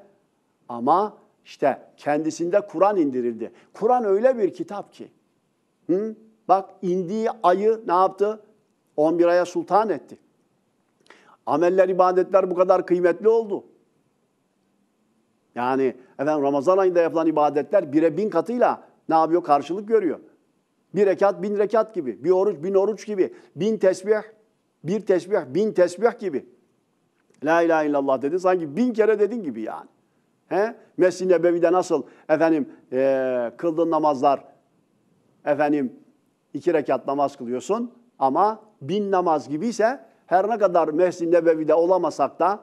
Ama işte kendisinde Kur'an indirildi. Kur'an öyle bir kitap ki. Hı? Bak indiği ayı ne yaptı? 11 aya sultan etti. Ameller, ibadetler bu kadar kıymetli oldu. Yani efendim Ramazan ayında yapılan ibadetler bire bin katıyla ne yapıyor? Karşılık görüyor. Bir rekat bin rekat gibi. Bir oruç bin oruç gibi. Bin tesbih bir tesbih bin tesbih gibi. La ilahe illallah dedin sanki bin kere dedin gibi yani. He? Mescid-i Nebevi'de nasıl efendim e, kıldığın namazlar efendim iki rekat namaz kılıyorsun ama bin namaz gibiyse her ne kadar Mescid-i Nebevi'de olamasak da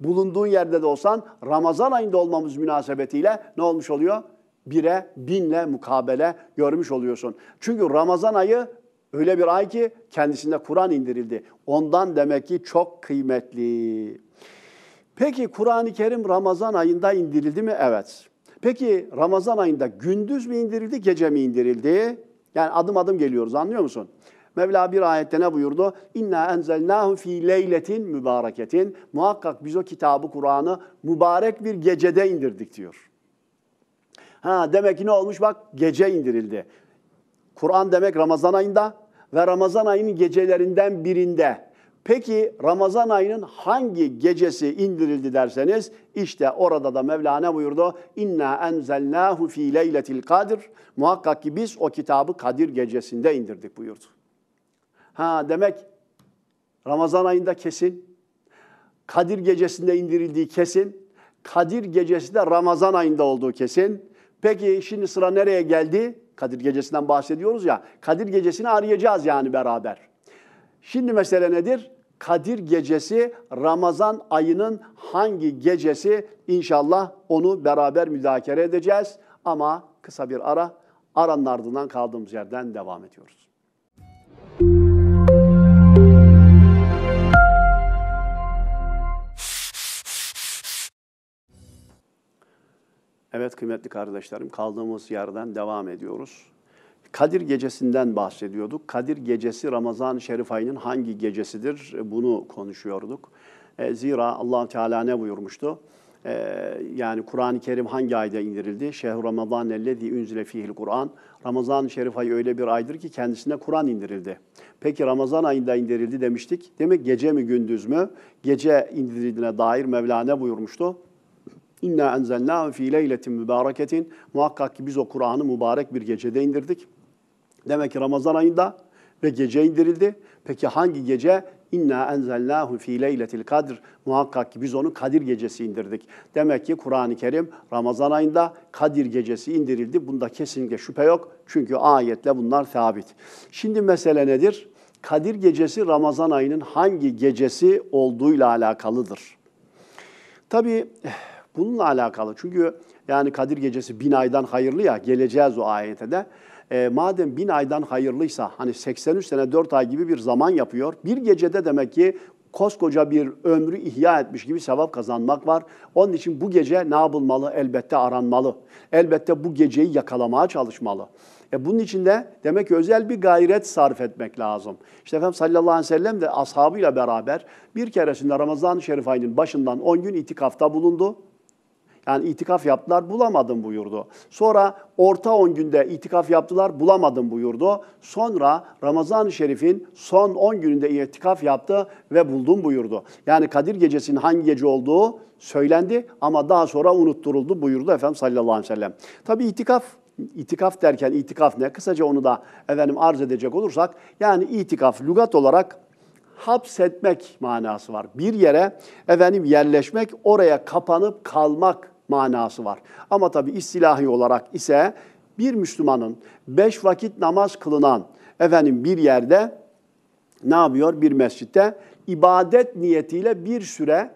bulunduğun yerde de olsan Ramazan ayında olmamız münasebetiyle ne olmuş oluyor? Bire, binle mukabele görmüş oluyorsun. Çünkü Ramazan ayı öyle bir ay ki kendisinde Kur'an indirildi. Ondan demek ki çok kıymetli. Peki Kur'an-ı Kerim Ramazan ayında indirildi mi? Evet. Peki Ramazan ayında gündüz mü indirildi, gece mi indirildi? Yani adım adım geliyoruz anlıyor musun? Mevla bir ayette ne buyurdu? İnna enzelnahu fi leyletin mübareketin. Muhakkak biz o kitabı Kur'an'ı mübarek bir gecede indirdik diyor. Ha demek ki ne olmuş bak gece indirildi. Kur'an demek Ramazan ayında ve Ramazan ayının gecelerinden birinde. Peki Ramazan ayının hangi gecesi indirildi derseniz işte orada da ne buyurdu. İnna enzelnahu fi leyletil kadir. Muhakkak ki biz o kitabı Kadir gecesinde indirdik buyurdu. Ha demek Ramazan ayında kesin. Kadir gecesinde indirildiği kesin. Kadir gecesi de Ramazan ayında olduğu kesin. Peki şimdi sıra nereye geldi? Kadir gecesinden bahsediyoruz ya. Kadir gecesini arayacağız yani beraber. Şimdi mesele nedir? Kadir gecesi Ramazan ayının hangi gecesi İnşallah onu beraber müzakere edeceğiz. Ama kısa bir ara aranın ardından kaldığımız yerden devam ediyoruz. Evet kıymetli kardeşlerim kaldığımız yerden devam ediyoruz. Kadir gecesinden bahsediyorduk. Kadir gecesi Ramazan-ı Şerif ayının hangi gecesidir bunu konuşuyorduk. E, zira allah Teala ne buyurmuştu? E, yani Kur'an-ı Kerim hangi ayda indirildi? Şehru Ramazan ellezî unzile fihil Kur'an. Ramazan-ı Şerif ayı öyle bir aydır ki kendisine Kur'an indirildi. Peki Ramazan ayında indirildi demiştik. Demek gece mi gündüz mü? Gece indirildiğine dair Mevla ne buyurmuştu? İnna enzelnâhu fî leyletin mübareketin. Muhakkak ki biz o Kur'an'ı mübarek bir gecede indirdik. Demek ki Ramazan ayında ve gece indirildi. Peki hangi gece? İnna enzelnâhu fî leyletil kadr. Muhakkak ki biz onu Kadir gecesi indirdik. Demek ki Kur'an-ı Kerim Ramazan ayında Kadir gecesi indirildi. Bunda kesinlikle şüphe yok. Çünkü ayetle bunlar sabit. Şimdi mesele nedir? Kadir gecesi Ramazan ayının hangi gecesi olduğuyla alakalıdır. Tabii eh, Bununla alakalı çünkü yani Kadir Gecesi bin aydan hayırlı ya geleceğiz o ayete de. E, madem bin aydan hayırlıysa hani 83 sene 4 ay gibi bir zaman yapıyor. Bir gecede demek ki koskoca bir ömrü ihya etmiş gibi sevap kazanmak var. Onun için bu gece ne yapılmalı? Elbette aranmalı. Elbette bu geceyi yakalamaya çalışmalı. E bunun için de demek ki özel bir gayret sarf etmek lazım. İşte Efendimiz sallallahu aleyhi ve sellem de ashabıyla beraber bir keresinde Ramazan-ı Şerif ayının başından 10 gün itikafta bulundu. Yani itikaf yaptılar, bulamadım buyurdu. Sonra orta 10 günde itikaf yaptılar, bulamadım buyurdu. Sonra Ramazan-ı Şerif'in son 10 gününde itikaf yaptı ve buldum buyurdu. Yani Kadir Gecesi'nin hangi gece olduğu söylendi ama daha sonra unutturuldu buyurdu Efendim sallallahu aleyhi ve sellem. Tabi itikaf itikaf derken itikaf ne? Kısaca onu da efendim arz edecek olursak yani itikaf lügat olarak hapsetmek manası var. Bir yere efendim yerleşmek, oraya kapanıp kalmak manası var. Ama tabi istilahi olarak ise bir Müslümanın beş vakit namaz kılınan efendim bir yerde ne yapıyor? Bir mescitte ibadet niyetiyle bir süre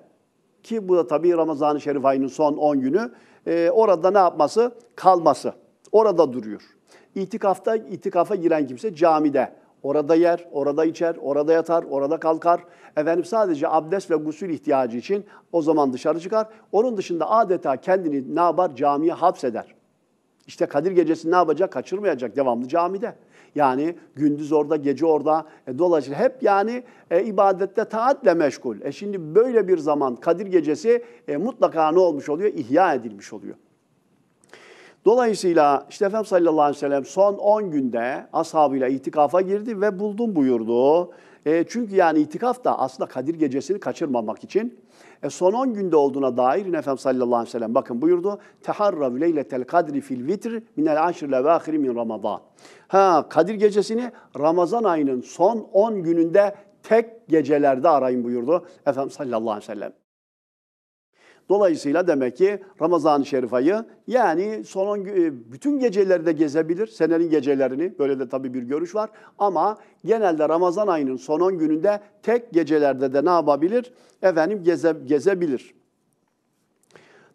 ki bu da tabii Ramazan-ı Şerif ayının son 10 günü e, orada ne yapması? Kalması. Orada duruyor. İtikafta itikafa giren kimse camide Orada yer, orada içer, orada yatar, orada kalkar. Efendim sadece abdest ve gusül ihtiyacı için o zaman dışarı çıkar. Onun dışında adeta kendini ne yapar? Camiye hapseder. İşte Kadir Gecesi ne yapacak? Kaçırmayacak devamlı camide. Yani gündüz orada, gece orada e, dolaşır. Hep yani e, ibadette taatle meşgul. E şimdi böyle bir zaman Kadir Gecesi e, mutlaka ne olmuş oluyor? İhya edilmiş oluyor. Dolayısıyla işte Efendimiz sallallahu aleyhi ve sellem son 10 günde ashabıyla itikafa girdi ve buldum buyurdu. E, çünkü yani itikaf da aslında Kadir Gecesi'ni kaçırmamak için. E, son 10 günde olduğuna dair yine Efendimiz sallallahu aleyhi ve sellem bakın buyurdu. Teharrav leyletel kadri fil vitr minel aşr ve min ramadan. Ha Kadir Gecesi'ni Ramazan ayının son 10 gününde tek gecelerde arayın buyurdu Efendimiz sallallahu aleyhi ve sellem. Dolayısıyla demek ki Ramazan-ı Şerif ayı yani son e, bütün gecelerde gezebilir senenin gecelerini. Böyle de tabii bir görüş var. Ama genelde Ramazan ayının son 10 gününde tek gecelerde de ne yapabilir? Efendim geze, gezebilir.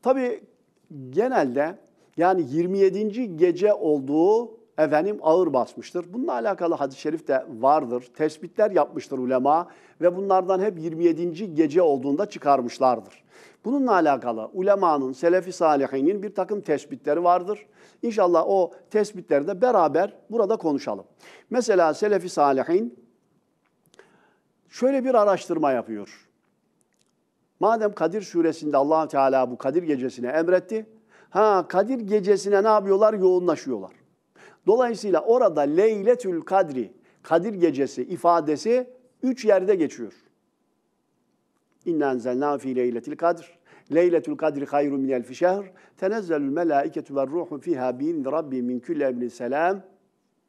Tabii genelde yani 27. gece olduğu efendim ağır basmıştır. Bununla alakalı hadis-i şerif de vardır. Tespitler yapmıştır ulema ve bunlardan hep 27. gece olduğunda çıkarmışlardır. Bununla alakalı ulemanın, selefi salihinin bir takım tespitleri vardır. İnşallah o tespitleri de beraber burada konuşalım. Mesela selefi salihin şöyle bir araştırma yapıyor. Madem Kadir suresinde allah Teala bu Kadir gecesine emretti, ha Kadir gecesine ne yapıyorlar? Yoğunlaşıyorlar. Dolayısıyla orada Leyletül Kadri, Kadir gecesi ifadesi üç yerde geçiyor. İnna enzelna fi leyletil kadr. Leyletül kadri hayru min elfi şehr. Tenezzelül melâiketu ve ruhu fiha bi'in rabbi min külli emri selam.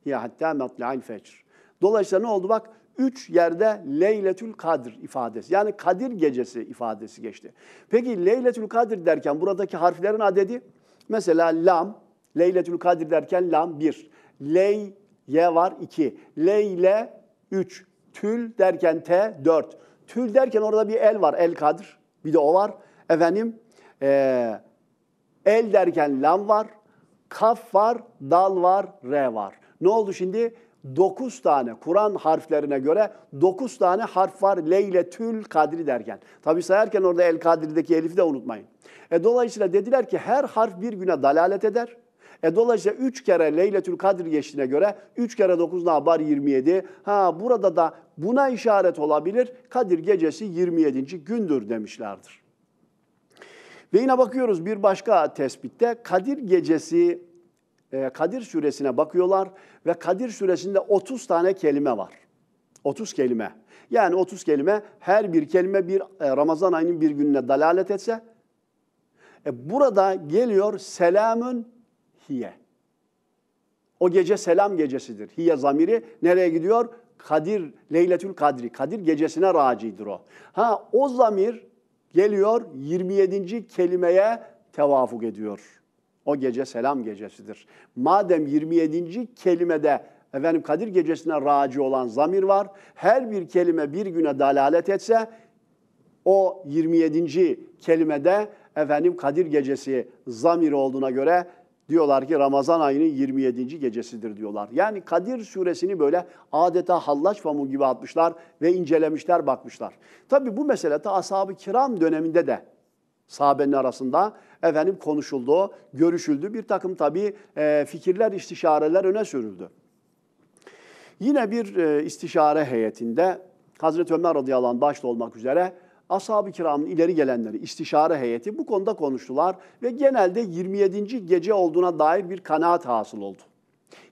Ya hatta matla'il fecr. Dolayısıyla ne oldu bak? Üç yerde Leyletül Kadir ifadesi. Yani Kadir gecesi ifadesi geçti. Peki Leyletül Kadir derken buradaki harflerin adedi? Mesela Lam, Leyletül Kadir derken Lam bir. Ley, Y var iki. Leyle üç. Tül derken T dört. Tül derken orada bir el var. El Kadir. Bir de o var. Efendim e, el derken lam var. Kaf var. Dal var. Re var. Ne oldu şimdi? 9 tane Kur'an harflerine göre 9 tane harf var Leyle, Tül, Kadri derken. Tabi sayarken orada El Kadri'deki elifi de unutmayın. E, dolayısıyla dediler ki her harf bir güne dalalet eder. E dolayısıyla 3 kere Leyletül Kadir geçtiğine göre 3 kere 9 ne yapar? 27. Ha burada da buna işaret olabilir. Kadir gecesi 27. gündür demişlerdir. Ve yine bakıyoruz bir başka tespitte Kadir gecesi e, Kadir suresine bakıyorlar ve Kadir suresinde 30 tane kelime var. 30 kelime. Yani 30 kelime her bir kelime bir e, Ramazan ayının bir gününe dalalet etse e burada geliyor selamün hiye. O gece selam gecesidir. Hiye zamiri nereye gidiyor? Kadir, Leyletül Kadri. Kadir gecesine racidir o. Ha o zamir geliyor 27. kelimeye tevafuk ediyor. O gece selam gecesidir. Madem 27. kelimede efendim Kadir gecesine raci olan zamir var. Her bir kelime bir güne dalalet etse o 27. kelimede efendim Kadir gecesi zamir olduğuna göre diyorlar ki Ramazan ayının 27. gecesidir diyorlar. Yani Kadir suresini böyle adeta hallaç pamuğu gibi atmışlar ve incelemişler, bakmışlar. Tabi bu mesele ta ashab-ı kiram döneminde de sahabenin arasında efendim konuşuldu, görüşüldü. Bir takım tabi e, fikirler, istişareler öne sürüldü. Yine bir e, istişare heyetinde Hazreti Ömer radıyallahu anh başta olmak üzere Ashab-ı kiramın ileri gelenleri, istişare heyeti bu konuda konuştular ve genelde 27. gece olduğuna dair bir kanaat hasıl oldu.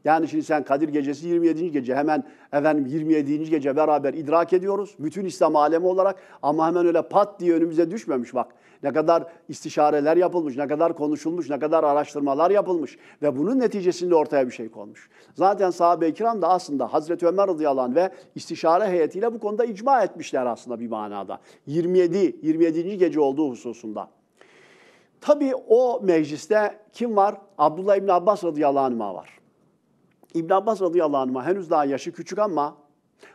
Yani şimdi sen Kadir gecesi 27. gece hemen efendim 27. gece beraber idrak ediyoruz. Bütün İslam alemi olarak ama hemen öyle pat diye önümüze düşmemiş bak ne kadar istişareler yapılmış, ne kadar konuşulmuş, ne kadar araştırmalar yapılmış ve bunun neticesinde ortaya bir şey konmuş. Zaten sahabe-i kiram da aslında Hazreti Ömer radıyallahu anh ve istişare heyetiyle bu konuda icma etmişler aslında bir manada. 27, 27. gece olduğu hususunda. Tabii o mecliste kim var? Abdullah İbni Abbas radıyallahu anh var. İbn Abbas radıyallahu anh henüz daha yaşı küçük ama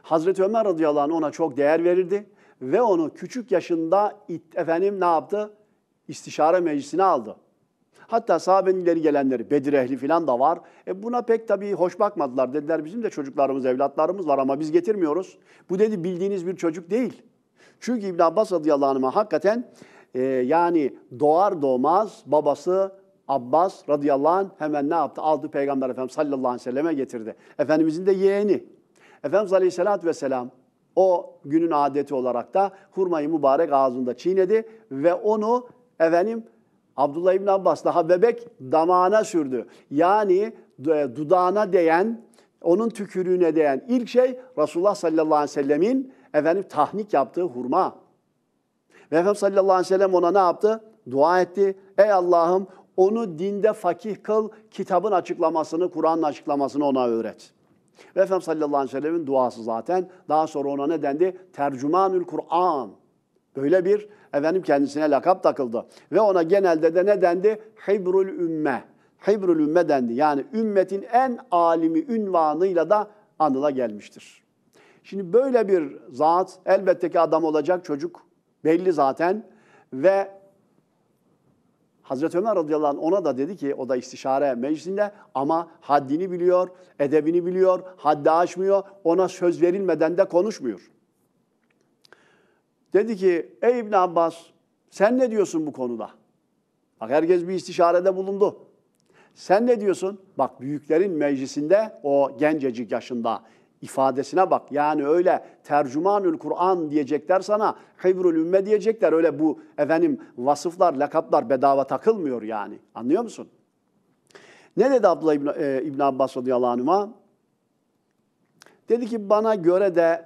Hazreti Ömer radıyallahu anh ona çok değer verirdi ve onu küçük yaşında it, efendim ne yaptı? İstişare meclisine aldı. Hatta sahabenin ileri gelenleri, Bedir ehli falan da var. E buna pek tabii hoş bakmadılar. Dediler bizim de çocuklarımız, evlatlarımız var ama biz getirmiyoruz. Bu dedi bildiğiniz bir çocuk değil. Çünkü İbn Abbas radıyallahu anh'a hakikaten e, yani doğar doğmaz babası Abbas radıyallahu anh hemen ne yaptı? Aldı Peygamber Efendimiz sallallahu aleyhi ve selleme getirdi. Efendimizin de yeğeni. Efendimiz aleyhissalatü vesselam o günün adeti olarak da hurmayı mübarek ağzında çiğnedi ve onu efendim Abdullah İbn Abbas daha bebek damağına sürdü. Yani e, dudağına değen, onun tükürüğüne değen ilk şey Resulullah sallallahu aleyhi ve sellemin efendim tahnik yaptığı hurma. Ve Efendimiz sallallahu aleyhi ve sellem ona ne yaptı? Dua etti. Ey Allah'ım onu dinde fakih kıl, kitabın açıklamasını, Kur'an'ın açıklamasını ona öğret.'' Ve Efendimiz sallallahu aleyhi ve sellemin duası zaten. Daha sonra ona ne dendi? Tercümanül Kur'an. Böyle bir efendim kendisine lakap takıldı. Ve ona genelde de ne dendi? Hibrul Ümme. Hibrul Ümme dendi. Yani ümmetin en alimi ünvanıyla da anıla gelmiştir. Şimdi böyle bir zat elbette ki adam olacak çocuk belli zaten ve Hazreti Ömer radıyallahu anh ona da dedi ki o da istişare meclisinde ama haddini biliyor, edebini biliyor, haddi aşmıyor, ona söz verilmeden de konuşmuyor. Dedi ki ey İbn Abbas sen ne diyorsun bu konuda? Bak herkes bir istişarede bulundu. Sen ne diyorsun? Bak büyüklerin meclisinde o gencecik yaşında ifadesine bak. Yani öyle tercümanül Kur'an diyecekler sana, hibrül ümme diyecekler. Öyle bu efendim vasıflar, lakaplar bedava takılmıyor yani. Anlıyor musun? Ne dedi Abdullah İbn, e, İbn Abbas radıyallahu anh'a? Dedi ki bana göre de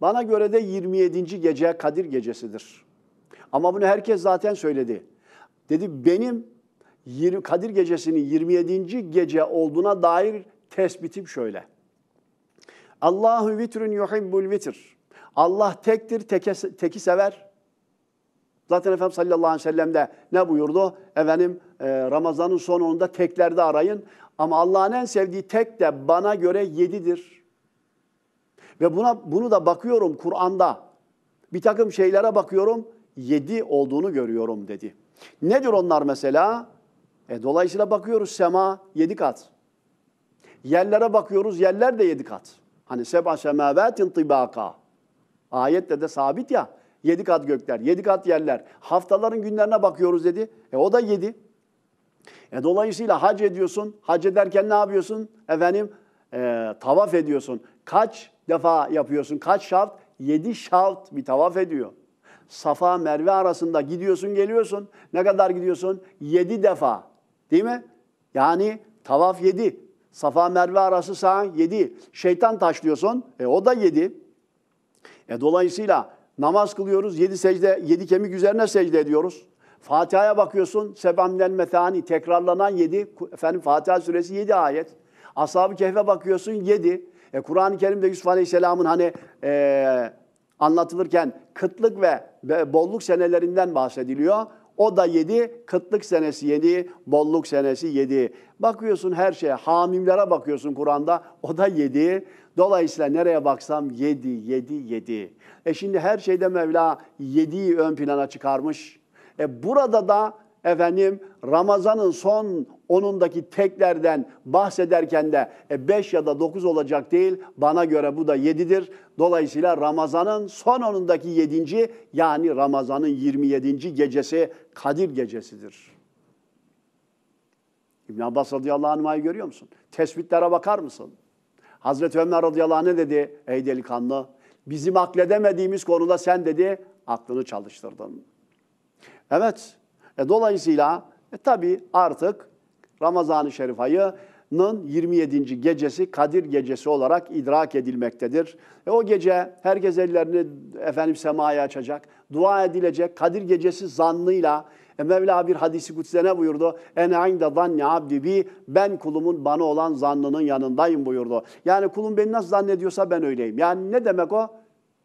bana göre de 27. gece Kadir gecesidir. Ama bunu herkes zaten söyledi. Dedi benim Kadir gecesinin 27. gece olduğuna dair tespitim şöyle. Allahu vitrun yuhibbul vitr. Allah tektir, teke, teki sever. Zaten Efendimiz sallallahu aleyhi ve sellem de ne buyurdu? Efendim e, Ramazan'ın sonunda teklerde arayın. Ama Allah'ın en sevdiği tek de bana göre yedidir. Ve buna bunu da bakıyorum Kur'an'da. Bir takım şeylere bakıyorum yedi olduğunu görüyorum dedi. Nedir onlar mesela? E, dolayısıyla bakıyoruz sema yedi kat. Yerlere bakıyoruz yerler de yedi kat. Hani seb'a semavatin tibaka. Ayette de sabit ya. Yedi kat gökler, yedi kat yerler. Haftaların günlerine bakıyoruz dedi. E o da yedi. E dolayısıyla hac ediyorsun. Hac ederken ne yapıyorsun? Efendim e, tavaf ediyorsun. Kaç defa yapıyorsun? Kaç şart Yedi şart bir tavaf ediyor. Safa Merve arasında gidiyorsun geliyorsun. Ne kadar gidiyorsun? Yedi defa. Değil mi? Yani tavaf yedi. Safa Merve arası sağın 7. Şeytan taşlıyorsun. E o da 7. E dolayısıyla namaz kılıyoruz. 7 secde 7 kemik üzerine secde ediyoruz. Fatiha'ya bakıyorsun. Sebamden metani tekrarlanan 7. Efendim Fatiha suresi 7 ayet. Ashab-ı Kehf'e bakıyorsun 7. E Kur'an-ı Kerim'de Yusuf Aleyhisselam'ın hani e, anlatılırken kıtlık ve bolluk senelerinden bahsediliyor. O da yedi, kıtlık senesi yedi, bolluk senesi yedi. Bakıyorsun her şeye, hamimlere bakıyorsun Kur'an'da, o da yedi. Dolayısıyla nereye baksam yedi, yedi, yedi. E şimdi her şeyde Mevla yediyi ön plana çıkarmış. E burada da efendim Ramazan'ın son onundaki teklerden bahsederken de 5 e, ya da 9 olacak değil. Bana göre bu da 7'dir. Dolayısıyla Ramazan'ın son onundaki 7. yani Ramazan'ın 27. gecesi Kadir gecesidir. İbn Abbas radıyallahu anh'ı görüyor musun? Tespitlere bakar mısın? Hazreti Ömer radıyallahu anh ne dedi? Ey delikanlı bizim akledemediğimiz konuda sen dedi aklını çalıştırdın. Evet e, dolayısıyla e, tabii artık Ramazan-ı Şerif ayının 27. gecesi Kadir gecesi olarak idrak edilmektedir. E, o gece herkes ellerini efendim semaya açacak, dua edilecek. Kadir gecesi zannıyla e, Mevla bir hadisi kutsi ne buyurdu? En inde zanni abdi ben kulumun bana olan zannının yanındayım buyurdu. Yani kulum beni nasıl zannediyorsa ben öyleyim. Yani ne demek o?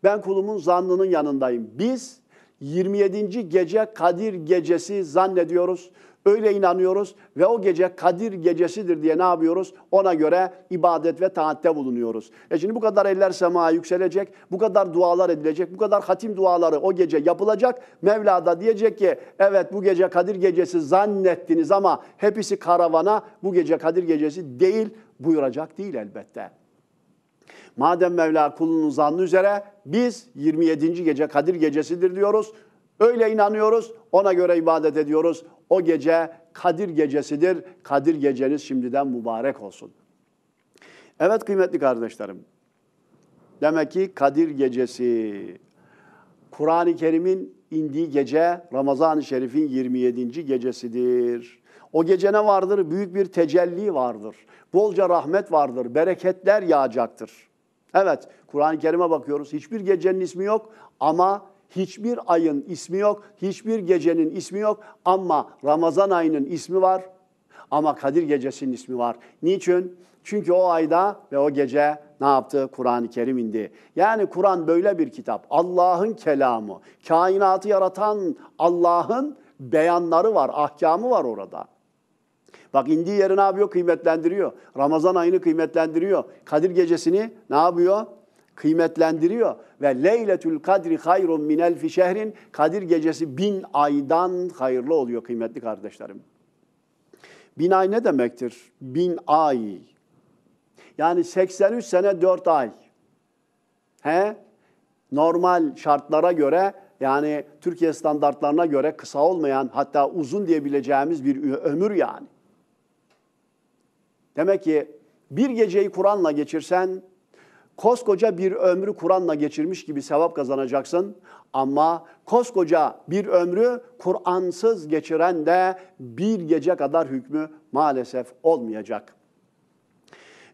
Ben kulumun zannının yanındayım. Biz 27. gece Kadir gecesi zannediyoruz. Öyle inanıyoruz ve o gece Kadir gecesidir diye ne yapıyoruz? Ona göre ibadet ve taatte bulunuyoruz. E şimdi bu kadar eller semaya yükselecek, bu kadar dualar edilecek, bu kadar hatim duaları o gece yapılacak. Mevla da diyecek ki evet bu gece Kadir gecesi zannettiniz ama hepsi karavana bu gece Kadir gecesi değil buyuracak değil elbette. Madem Mevla kulunun zannı üzere biz 27. gece Kadir gecesidir diyoruz. Öyle inanıyoruz. Ona göre ibadet ediyoruz. O gece Kadir gecesidir. Kadir geceniz şimdiden mübarek olsun. Evet kıymetli kardeşlerim. Demek ki Kadir gecesi Kur'an-ı Kerim'in indiği gece Ramazan-ı Şerif'in 27. gecesidir. O gece ne vardır? Büyük bir tecelli vardır. Bolca rahmet vardır. Bereketler yağacaktır. Evet, Kur'an-ı Kerim'e bakıyoruz. Hiçbir gecenin ismi yok ama hiçbir ayın ismi yok, hiçbir gecenin ismi yok ama Ramazan ayının ismi var ama Kadir gecesinin ismi var. Niçin? Çünkü o ayda ve o gece ne yaptı? Kur'an-ı Kerim indi. Yani Kur'an böyle bir kitap. Allah'ın kelamı, kainatı yaratan Allah'ın beyanları var, ahkamı var orada. Bak indiği yeri ne yapıyor? Kıymetlendiriyor. Ramazan ayını kıymetlendiriyor. Kadir gecesini ne yapıyor? kıymetlendiriyor. Ve leyletül kadri hayrun minel fi şehrin Kadir gecesi bin aydan hayırlı oluyor kıymetli kardeşlerim. Bin ay ne demektir? Bin ay. Yani 83 sene 4 ay. He? Normal şartlara göre yani Türkiye standartlarına göre kısa olmayan hatta uzun diyebileceğimiz bir ömür yani. Demek ki bir geceyi Kur'an'la geçirsen koskoca bir ömrü Kur'an'la geçirmiş gibi sevap kazanacaksın. Ama koskoca bir ömrü Kur'ansız geçiren de bir gece kadar hükmü maalesef olmayacak.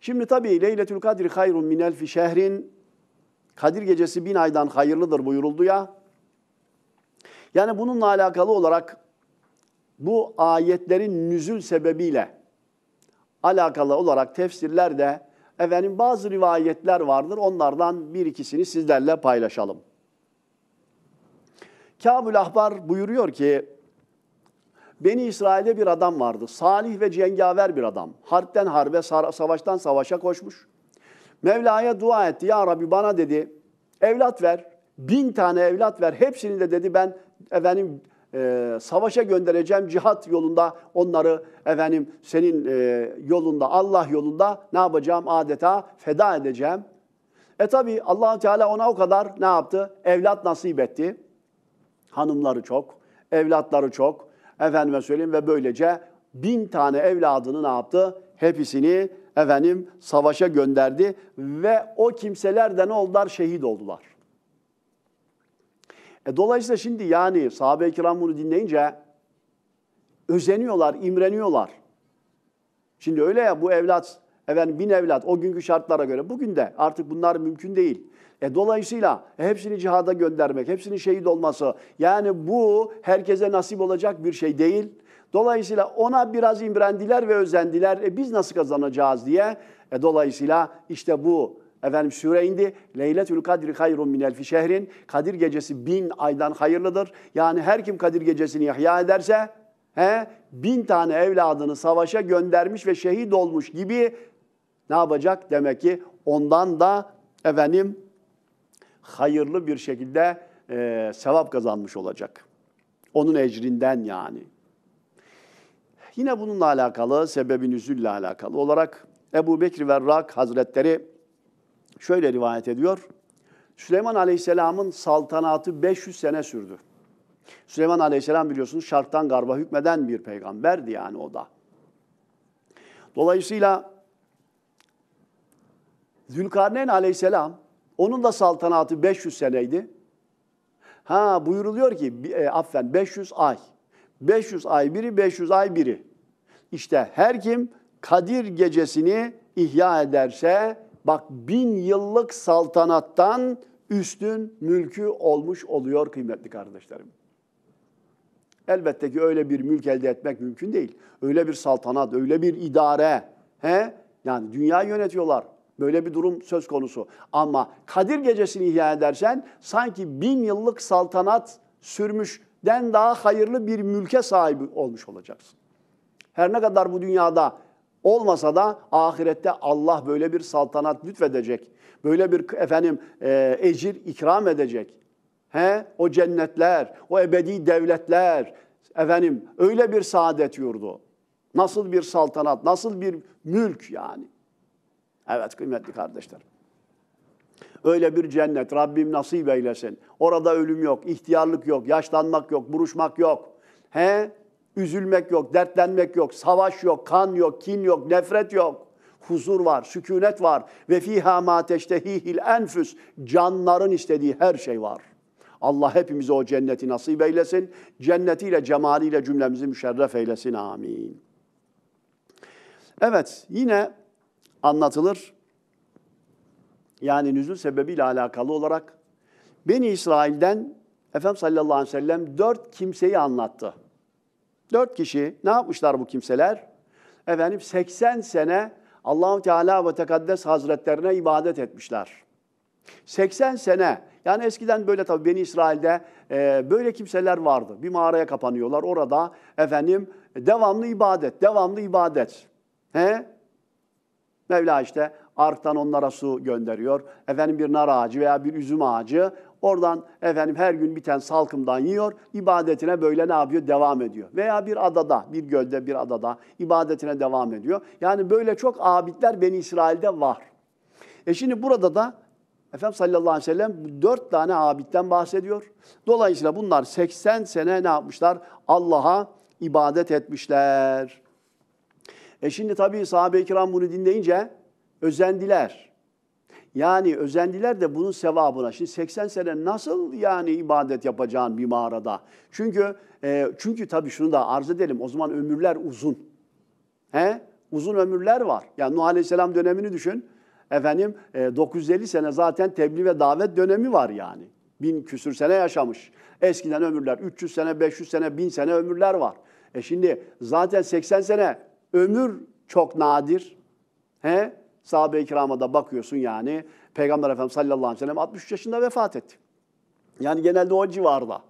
Şimdi tabii Leyletül Kadir hayrun minel fi şehrin Kadir gecesi bin aydan hayırlıdır buyuruldu ya. Yani bununla alakalı olarak bu ayetlerin nüzül sebebiyle alakalı olarak tefsirlerde efendim bazı rivayetler vardır. Onlardan bir ikisini sizlerle paylaşalım. Kabul Ahbar buyuruyor ki, Beni İsrail'de bir adam vardı. Salih ve cengaver bir adam. Harpten harbe, savaştan savaşa koşmuş. Mevla'ya dua etti. Ya Rabbi bana dedi, evlat ver. Bin tane evlat ver. Hepsini de dedi ben efendim e, savaşa göndereceğim cihat yolunda onları efendim senin e, yolunda Allah yolunda ne yapacağım adeta feda edeceğim. E tabi allah Teala ona o kadar ne yaptı? Evlat nasip etti. Hanımları çok, evlatları çok. Efendime söyleyeyim ve böylece bin tane evladını ne yaptı? Hepsini efendim savaşa gönderdi ve o kimseler de ne oldular? Şehit oldular. E dolayısıyla şimdi yani sahabe-i kiram bunu dinleyince özeniyorlar, imreniyorlar. Şimdi öyle ya bu evlat, efendim bin evlat o günkü şartlara göre bugün de artık bunlar mümkün değil. E dolayısıyla hepsini cihada göndermek, hepsinin şehit olması yani bu herkese nasip olacak bir şey değil. Dolayısıyla ona biraz imrendiler ve özendiler. E biz nasıl kazanacağız diye. E dolayısıyla işte bu Efendim sure indi. Leyletül kadri hayrun min elfi şehrin. Kadir gecesi bin aydan hayırlıdır. Yani her kim Kadir gecesini ihya ederse he, bin tane evladını savaşa göndermiş ve şehit olmuş gibi ne yapacak? Demek ki ondan da efendim hayırlı bir şekilde e, sevap kazanmış olacak. Onun ecrinden yani. Yine bununla alakalı, sebebi nüzülle alakalı olarak Ebu Bekir Verrak Hazretleri şöyle rivayet ediyor. Süleyman Aleyhisselam'ın saltanatı 500 sene sürdü. Süleyman Aleyhisselam biliyorsunuz şarttan garba hükmeden bir peygamberdi yani o da. Dolayısıyla Zülkarneyn Aleyhisselam onun da saltanatı 500 seneydi. Ha buyuruluyor ki e, affen 500 ay. 500 ay biri 500 ay biri. İşte her kim Kadir gecesini ihya ederse Bak bin yıllık saltanattan üstün mülkü olmuş oluyor kıymetli kardeşlerim. Elbette ki öyle bir mülk elde etmek mümkün değil. Öyle bir saltanat, öyle bir idare. He? Yani dünya yönetiyorlar. Böyle bir durum söz konusu. Ama Kadir Gecesi'ni ihya edersen sanki bin yıllık saltanat sürmüşten daha hayırlı bir mülke sahibi olmuş olacaksın. Her ne kadar bu dünyada Olmasa da ahirette Allah böyle bir saltanat lütfedecek. Böyle bir efendim e, ecir ikram edecek. He? O cennetler, o ebedi devletler, efendim öyle bir saadet yurdu. Nasıl bir saltanat, nasıl bir mülk yani. Evet kıymetli kardeşler. Öyle bir cennet Rabbim nasip eylesin. Orada ölüm yok, ihtiyarlık yok, yaşlanmak yok, buruşmak yok. He? Üzülmek yok, dertlenmek yok, savaş yok, kan yok, kin yok, nefret yok. Huzur var, sükunet var. Ve fiha ma teştehihil enfüs. Canların istediği her şey var. Allah hepimize o cenneti nasip eylesin. Cennetiyle, cemaliyle cümlemizi müşerref eylesin. Amin. Evet, yine anlatılır. Yani nüzul sebebiyle alakalı olarak Beni İsrail'den Efendimiz sallallahu aleyhi ve sellem dört kimseyi anlattı. Dört kişi ne yapmışlar bu kimseler? Efendim 80 sene Allahu Teala ve Tekaddes Hazretlerine ibadet etmişler. 80 sene yani eskiden böyle tabii Beni İsrail'de e, böyle kimseler vardı. Bir mağaraya kapanıyorlar. Orada efendim devamlı ibadet, devamlı ibadet. He? Mevla işte Arktan onlara su gönderiyor. Efendim bir nar ağacı veya bir üzüm ağacı. Oradan efendim her gün biten salkımdan yiyor. İbadetine böyle ne yapıyor? Devam ediyor. Veya bir adada, bir gölde, bir adada ibadetine devam ediyor. Yani böyle çok abidler Beni İsrail'de var. E şimdi burada da Efendim sallallahu aleyhi ve sellem dört tane abitten bahsediyor. Dolayısıyla bunlar 80 sene ne yapmışlar? Allah'a ibadet etmişler. E şimdi tabii sahabe-i kiram bunu dinleyince özendiler. Yani özendiler de bunun sevabına. Şimdi 80 sene nasıl yani ibadet yapacağın bir mağarada? Çünkü e, çünkü tabii şunu da arz edelim. O zaman ömürler uzun. He? Uzun ömürler var. Yani Nuh Aleyhisselam dönemini düşün. Efendim e, 950 sene zaten tebliğ ve davet dönemi var yani. Bin küsür sene yaşamış. Eskiden ömürler 300 sene, 500 sene, 1000 sene ömürler var. E şimdi zaten 80 sene ömür çok nadir. He? Sahabe-i kirama da bakıyorsun yani Peygamber Efendimiz sallallahu aleyhi ve sellem 63 yaşında vefat etti. Yani genelde o civarda.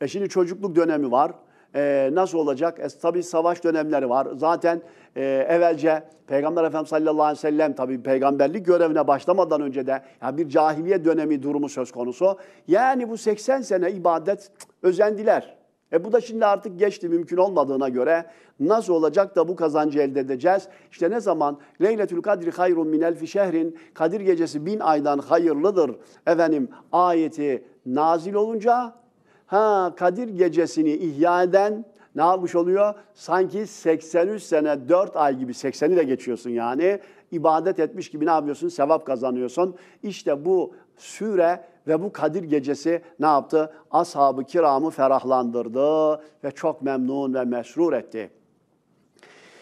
E şimdi çocukluk dönemi var. E, nasıl olacak? E, tabii savaş dönemleri var. Zaten e, evvelce Peygamber Efendimiz sallallahu aleyhi ve sellem tabii peygamberlik görevine başlamadan önce de yani bir cahiliye dönemi durumu söz konusu. Yani bu 80 sene ibadet özendiler. E bu da şimdi artık geçti mümkün olmadığına göre nasıl olacak da bu kazancı elde edeceğiz? İşte ne zaman Leyletül Kadri hayrun min elfi şehrin Kadir gecesi bin aydan hayırlıdır efendim ayeti nazil olunca ha Kadir gecesini ihya eden ne yapmış oluyor? Sanki 83 sene 4 ay gibi 80'i de geçiyorsun yani ibadet etmiş gibi ne yapıyorsun? Sevap kazanıyorsun. İşte bu süre ve bu Kadir gecesi ne yaptı? Ashab-ı kiramı ferahlandırdı ve çok memnun ve mesrur etti.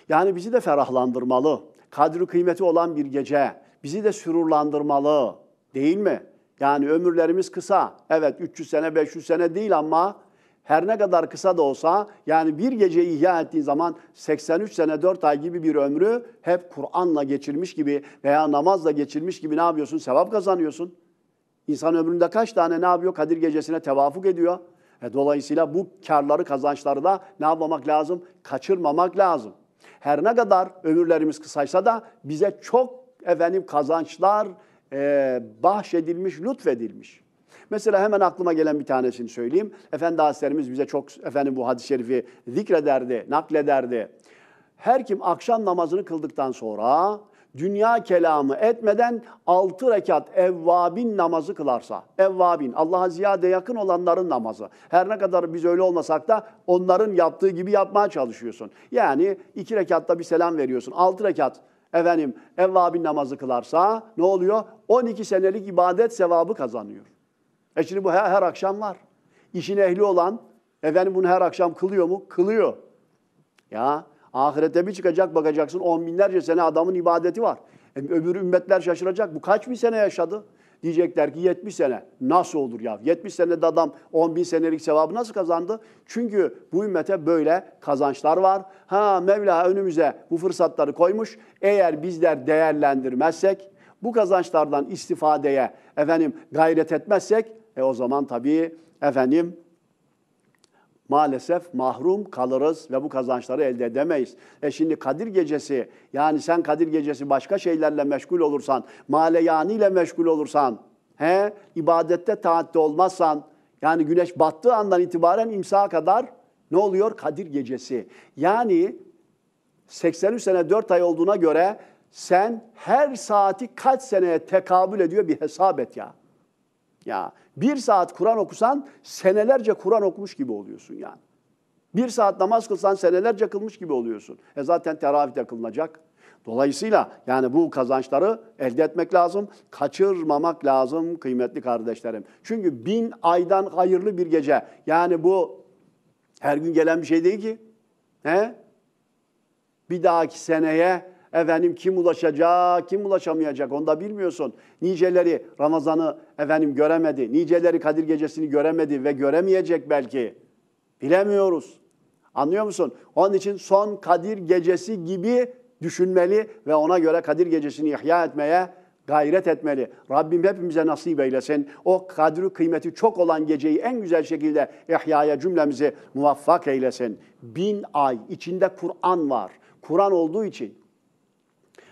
Yani bizi de ferahlandırmalı. Kadir kıymeti olan bir gece bizi de sürurlandırmalı değil mi? Yani ömürlerimiz kısa. Evet 300 sene 500 sene değil ama her ne kadar kısa da olsa yani bir gece ihya ettiğin zaman 83 sene 4 ay gibi bir ömrü hep Kur'an'la geçirmiş gibi veya namazla geçirmiş gibi ne yapıyorsun? Sevap kazanıyorsun. İnsan ömründe kaç tane ne yapıyor? Kadir gecesine tevafuk ediyor. E, dolayısıyla bu karları, kazançları da ne yapmamak lazım? Kaçırmamak lazım. Her ne kadar ömürlerimiz kısaysa da bize çok efendim kazançlar e, bahşedilmiş, lütfedilmiş. Mesela hemen aklıma gelen bir tanesini söyleyeyim. Efendi Hazretlerimiz bize çok efendim bu hadis-i şerifi zikrederdi, naklederdi. Her kim akşam namazını kıldıktan sonra dünya kelamı etmeden altı rekat evvabin namazı kılarsa, evvabin, Allah'a ziyade yakın olanların namazı. Her ne kadar biz öyle olmasak da onların yaptığı gibi yapmaya çalışıyorsun. Yani iki rekatta bir selam veriyorsun. Altı rekat efendim evvabin namazı kılarsa ne oluyor? 12 senelik ibadet sevabı kazanıyor. E şimdi bu her, her akşam var. İşin ehli olan efendim bunu her akşam kılıyor mu? Kılıyor. Ya Ahirete mi çıkacak bakacaksın on binlerce sene adamın ibadeti var. E, öbür ümmetler şaşıracak. Bu kaç bin sene yaşadı? Diyecekler ki 70 sene. Nasıl olur ya? 70 senede adam 10 bin senelik sevabı nasıl kazandı? Çünkü bu ümmete böyle kazançlar var. Ha Mevla önümüze bu fırsatları koymuş. Eğer bizler değerlendirmezsek, bu kazançlardan istifadeye efendim gayret etmezsek e o zaman tabii efendim maalesef mahrum kalırız ve bu kazançları elde edemeyiz. E şimdi Kadir Gecesi yani sen Kadir Gecesi başka şeylerle meşgul olursan, maleyani meşgul olursan, he, ibadette taatte olmazsan, yani güneş battığı andan itibaren imsa kadar ne oluyor? Kadir Gecesi. Yani 83 sene 4 ay olduğuna göre sen her saati kaç seneye tekabül ediyor bir hesap et ya. Ya bir saat Kur'an okusan senelerce Kur'an okumuş gibi oluyorsun yani. Bir saat namaz kılsan senelerce kılmış gibi oluyorsun. E zaten teravih de kılınacak. Dolayısıyla yani bu kazançları elde etmek lazım. Kaçırmamak lazım kıymetli kardeşlerim. Çünkü bin aydan hayırlı bir gece. Yani bu her gün gelen bir şey değil ki. He? Bir dahaki seneye Efendim kim ulaşacak, kim ulaşamayacak onu da bilmiyorsun. Niceleri Ramazan'ı efendim göremedi. Niceleri Kadir Gecesi'ni göremedi ve göremeyecek belki. Bilemiyoruz. Anlıyor musun? Onun için son Kadir Gecesi gibi düşünmeli ve ona göre Kadir Gecesi'ni ihya etmeye gayret etmeli. Rabbim hepimize nasip eylesin. O kadri kıymeti çok olan geceyi en güzel şekilde ihyaya cümlemizi muvaffak eylesin. Bin ay içinde Kur'an var. Kur'an olduğu için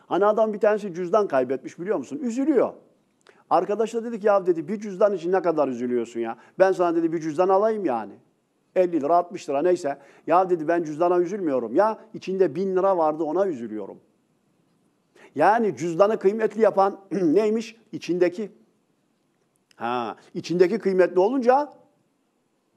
Hani adam bir tanesi cüzdan kaybetmiş biliyor musun? Üzülüyor. Arkadaş da dedi ki ya dedi bir cüzdan için ne kadar üzülüyorsun ya. Ben sana dedi bir cüzdan alayım yani. 50 lira 60 lira neyse. Ya dedi ben cüzdana üzülmüyorum. Ya içinde 1000 lira vardı ona üzülüyorum. Yani cüzdanı kıymetli yapan neymiş? İçindeki. Ha, içindeki kıymetli olunca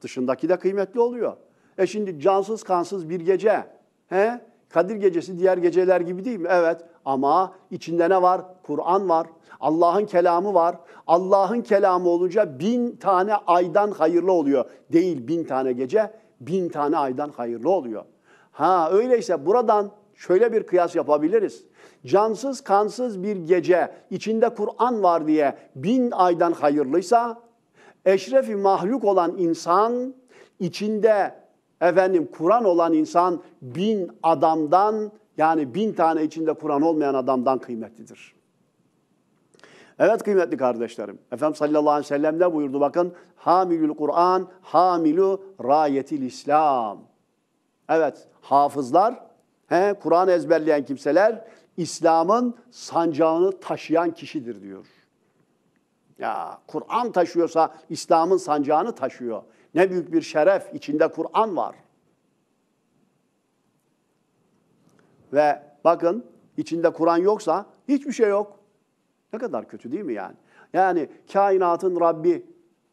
dışındaki de kıymetli oluyor. E şimdi cansız kansız bir gece. He? Kadir gecesi diğer geceler gibi değil mi? Evet ama içinde ne var? Kur'an var. Allah'ın kelamı var. Allah'ın kelamı olunca bin tane aydan hayırlı oluyor. Değil bin tane gece, bin tane aydan hayırlı oluyor. Ha öyleyse buradan şöyle bir kıyas yapabiliriz. Cansız kansız bir gece içinde Kur'an var diye bin aydan hayırlıysa, eşrefi mahluk olan insan içinde efendim Kur'an olan insan bin adamdan yani bin tane içinde Kur'an olmayan adamdan kıymetlidir. Evet kıymetli kardeşlerim. Efendimiz sallallahu aleyhi ve sellem ne buyurdu? Bakın hamilül Kur'an, hamilu rayetil İslam. Evet hafızlar, he, Kur'an ezberleyen kimseler İslam'ın sancağını taşıyan kişidir diyor. Ya Kur'an taşıyorsa İslam'ın sancağını taşıyor. Ne büyük bir şeref içinde Kur'an var. Ve bakın içinde Kur'an yoksa hiçbir şey yok. Ne kadar kötü değil mi yani? Yani kainatın Rabbi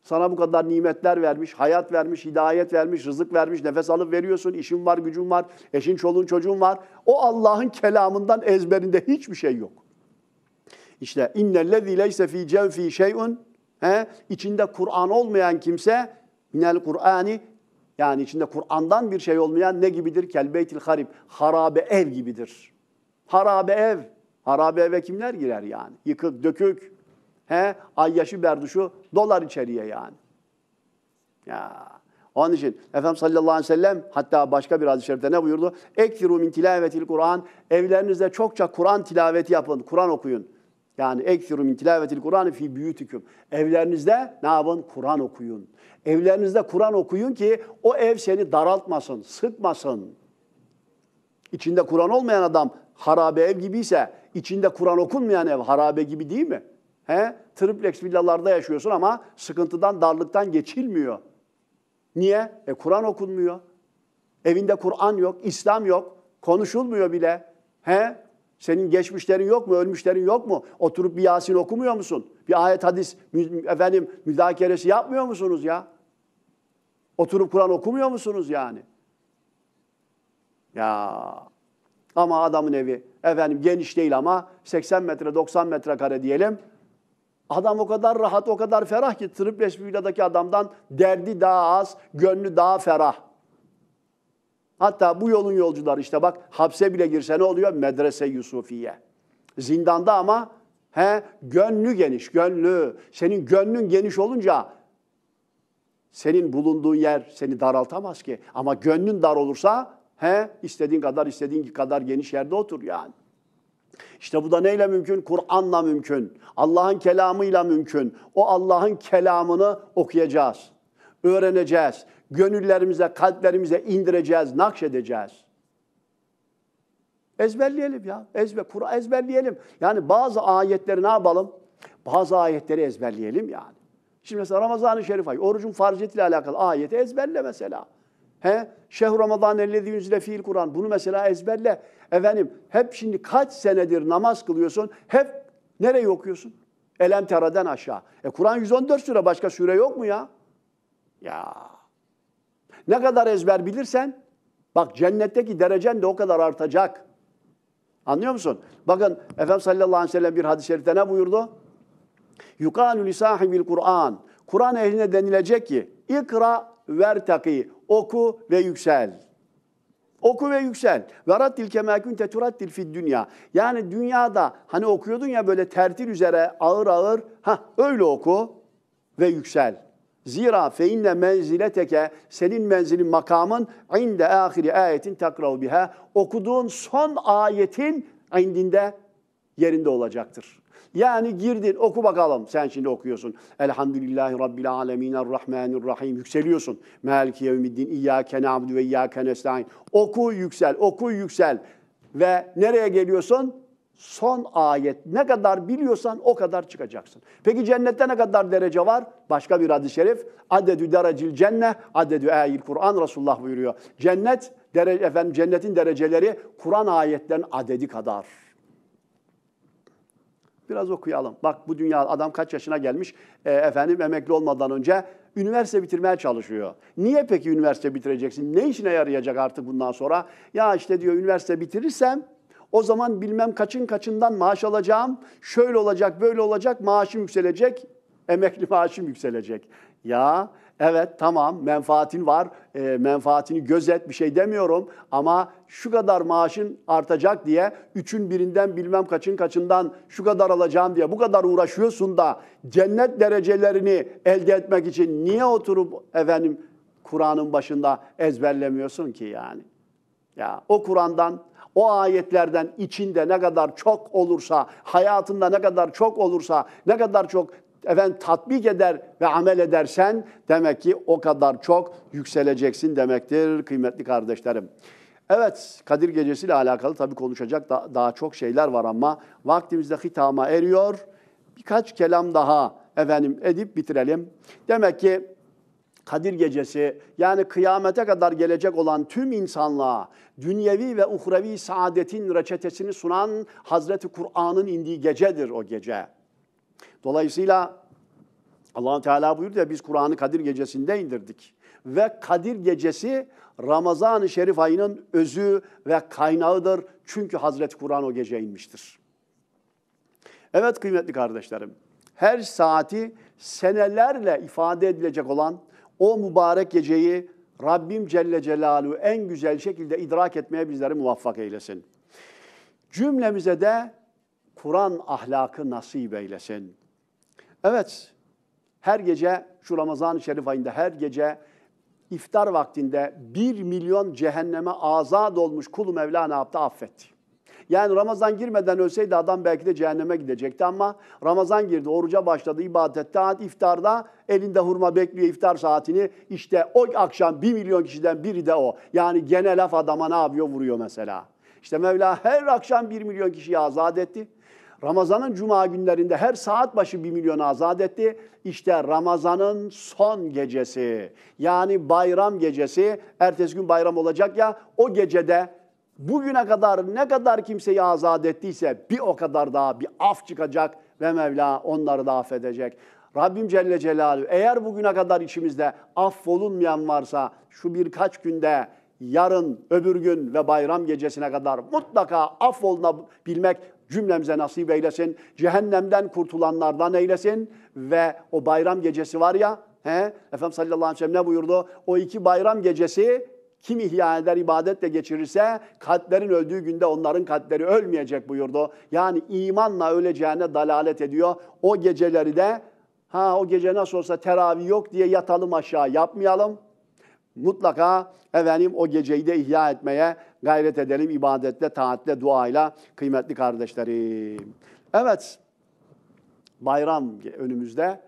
sana bu kadar nimetler vermiş, hayat vermiş, hidayet vermiş, rızık vermiş, nefes alıp veriyorsun, işin var, gücün var, eşin, çoluğun, çocuğun var. O Allah'ın kelamından ezberinde hiçbir şey yok. İşte innellezî leyse fî cevfî şey'un he, içinde Kur'an olmayan kimse minel Kur'ani yani içinde Kur'an'dan bir şey olmayan ne gibidir? Kelbeytil harip. Harabe ev gibidir. Harabe ev. Harabe eve kimler girer yani? Yıkık, dökük. He? Ayyaşı berduşu dolar içeriye yani. Ya. Onun için Efendimiz sallallahu aleyhi ve sellem hatta başka bir hadis-i şerifte ne buyurdu? Ekfiru min tilavetil Kur'an. Evlerinizde çokça Kur'an tilaveti yapın. Kur'an okuyun. Yani ekfiru min tilavetil Kur'an fi büyütüküm. Evlerinizde ne yapın? Kur'an okuyun. Evlerinizde Kur'an okuyun ki o ev seni daraltmasın, sıkmasın. İçinde Kur'an olmayan adam harabe ev gibiyse, içinde Kur'an okunmayan ev harabe gibi değil mi? He? Triplex villalarda yaşıyorsun ama sıkıntıdan, darlıktan geçilmiyor. Niye? E Kur'an okunmuyor. Evinde Kur'an yok, İslam yok, konuşulmuyor bile. He? Senin geçmişlerin yok mu, ölmüşlerin yok mu? Oturup bir Yasin okumuyor musun? Bir ayet hadis efendim müdakeresi yapmıyor musunuz ya? Oturup Kur'an okumuyor musunuz yani? Ya ama adamın evi efendim geniş değil ama 80 metre 90 metrekare diyelim. Adam o kadar rahat, o kadar ferah ki tripleş villadaki adamdan derdi daha az, gönlü daha ferah. Hatta bu yolun yolcuları işte bak hapse bile girse ne oluyor? Medrese Yusufiye. Zindanda ama he gönlü geniş, gönlü. Senin gönlün geniş olunca senin bulunduğun yer seni daraltamaz ki. Ama gönlün dar olursa he istediğin kadar istediğin kadar geniş yerde otur yani. İşte bu da neyle mümkün? Kur'an'la mümkün. Allah'ın kelamıyla mümkün. O Allah'ın kelamını okuyacağız. Öğreneceğiz. Gönüllerimize, kalplerimize indireceğiz, nakşedeceğiz. Ezberleyelim ya. ezbe, Kur'an ezberleyelim. Yani bazı ayetleri ne yapalım? Bazı ayetleri ezberleyelim yani. Şimdi mesela Ramazan-ı Şerif ayı, orucun farziyetiyle alakalı ayeti ezberle mesela. He? Şehru Ramazan ellezi yüzle fiil Kur'an. Bunu mesela ezberle. Efendim hep şimdi kaç senedir namaz kılıyorsun? Hep nereye okuyorsun? Elem teraden aşağı. E Kur'an 114 sure başka sure yok mu ya? Ya. Ne kadar ezber bilirsen bak cennetteki derecen de o kadar artacak. Anlıyor musun? Bakın Efendim sallallahu aleyhi ve sellem bir hadis-i şerifte ne buyurdu? Yukalu li sahibil Kur'an. Kur'an ehline denilecek ki ikra vertaki oku ve yüksel. Oku ve yüksel. Verattil kemâkün teturattil fid dünya. Yani dünyada hani okuyordun ya böyle tertil üzere ağır ağır. ha öyle oku ve yüksel. Zira fe menzile teke senin menzilin makamın inde ahiri ayetin takrav biha okuduğun son ayetin indinde yerinde olacaktır. Yani girdin oku bakalım. Sen şimdi okuyorsun. Elhamdülillahi Rabbil aleminer rahim Yükseliyorsun. Melki yevmiddin iyyâke na'budu ve iyyâke nestaîn. Oku yüksel, oku yüksel. Ve nereye geliyorsun? Son ayet ne kadar biliyorsan o kadar çıkacaksın. Peki cennette ne kadar derece var? Başka bir hadis-i şerif. Adedü derecil cenne, adedü ayil Kur'an Resulullah buyuruyor. Cennet, dere, efendim, cennetin dereceleri Kur'an ayetlerin adedi kadar. Biraz okuyalım. Bak bu dünya adam kaç yaşına gelmiş e, efendim emekli olmadan önce üniversite bitirmeye çalışıyor. Niye peki üniversite bitireceksin? Ne işine yarayacak artık bundan sonra? Ya işte diyor üniversite bitirirsem o zaman bilmem kaçın kaçından maaş alacağım. Şöyle olacak, böyle olacak, maaşım yükselecek, emekli maaşım yükselecek. Ya Evet tamam menfaatin var, e, menfaatini gözet bir şey demiyorum ama şu kadar maaşın artacak diye üçün birinden bilmem kaçın kaçından şu kadar alacağım diye bu kadar uğraşıyorsun da cennet derecelerini elde etmek için niye oturup efendim Kur'an'ın başında ezberlemiyorsun ki yani? Ya o Kur'an'dan o ayetlerden içinde ne kadar çok olursa, hayatında ne kadar çok olursa, ne kadar çok efendim tatbik eder ve amel edersen demek ki o kadar çok yükseleceksin demektir kıymetli kardeşlerim. Evet, Kadir Gecesi ile alakalı tabii konuşacak da, daha çok şeyler var ama vaktimizde hitama eriyor. Birkaç kelam daha efendim edip bitirelim. Demek ki Kadir Gecesi yani kıyamete kadar gelecek olan tüm insanlığa dünyevi ve uhrevi saadetin reçetesini sunan Hazreti Kur'an'ın indiği gecedir o gece. Dolayısıyla allah Teala buyurdu ya biz Kur'an'ı Kadir Gecesi'nde indirdik. Ve Kadir Gecesi Ramazan-ı Şerif ayının özü ve kaynağıdır. Çünkü Hazreti Kur'an o gece inmiştir. Evet kıymetli kardeşlerim, her saati senelerle ifade edilecek olan o mübarek geceyi Rabbim Celle Celaluhu en güzel şekilde idrak etmeye bizleri muvaffak eylesin. Cümlemize de Kur'an ahlakı nasip eylesin. Evet, her gece şu Ramazan-ı Şerif ayında her gece iftar vaktinde bir milyon cehenneme azat olmuş kulu Mevla ne yaptı? Affetti. Yani Ramazan girmeden ölseydi adam belki de cehenneme gidecekti ama Ramazan girdi, oruca başladı, ibadette, iftarda elinde hurma bekliyor iftar saatini. İşte o akşam bir milyon kişiden biri de o. Yani gene laf adama ne yapıyor? Vuruyor mesela. İşte Mevla her akşam bir milyon kişiyi azat etti. Ramazan'ın cuma günlerinde her saat başı bir milyon azat etti. İşte Ramazan'ın son gecesi yani bayram gecesi ertesi gün bayram olacak ya o gecede bugüne kadar ne kadar kimseyi azat ettiyse bir o kadar daha bir af çıkacak ve Mevla onları da affedecek. Rabbim Celle Celaluhu eğer bugüne kadar içimizde affolunmayan varsa şu birkaç günde yarın, öbür gün ve bayram gecesine kadar mutlaka affolunabilmek cümlemize nasip eylesin. Cehennemden kurtulanlardan eylesin ve o bayram gecesi var ya, he, Efendimiz sallallahu aleyhi ve sellem ne buyurdu? O iki bayram gecesi kim ihya eder ibadetle geçirirse kalplerin öldüğü günde onların kalpleri ölmeyecek buyurdu. Yani imanla öleceğine dalalet ediyor. O geceleri de ha o gece nasıl olsa teravih yok diye yatalım aşağı yapmayalım. Mutlaka efendim o geceyi de ihya etmeye gayret edelim ibadetle, taatle, duayla kıymetli kardeşlerim. Evet, bayram önümüzde.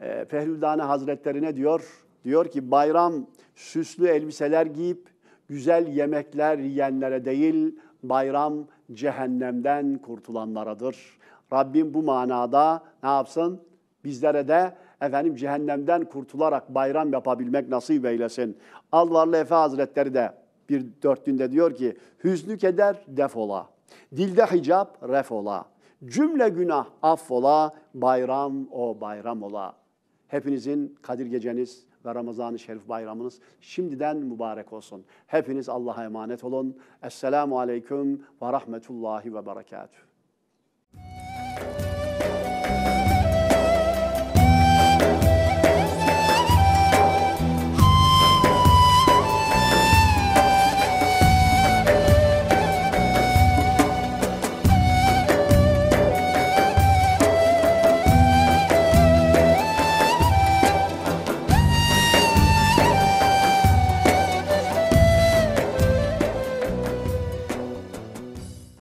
E, ee, Fehlüldane Hazretleri ne diyor? Diyor ki bayram süslü elbiseler giyip güzel yemekler yiyenlere değil, bayram cehennemden kurtulanlaradır. Rabbim bu manada ne yapsın? Bizlere de efendim cehennemden kurtularak bayram yapabilmek nasip eylesin. Alvarlı Efe Hazretleri de bir dörtlüğünde diyor ki hüznü keder defola, dilde hicap refola, cümle günah affola, bayram o bayram ola. Hepinizin Kadir Geceniz ve Ramazan-ı Şerif bayramınız şimdiden mübarek olsun. Hepiniz Allah'a emanet olun. Esselamu Aleyküm ve Rahmetullahi ve Berekatuhu.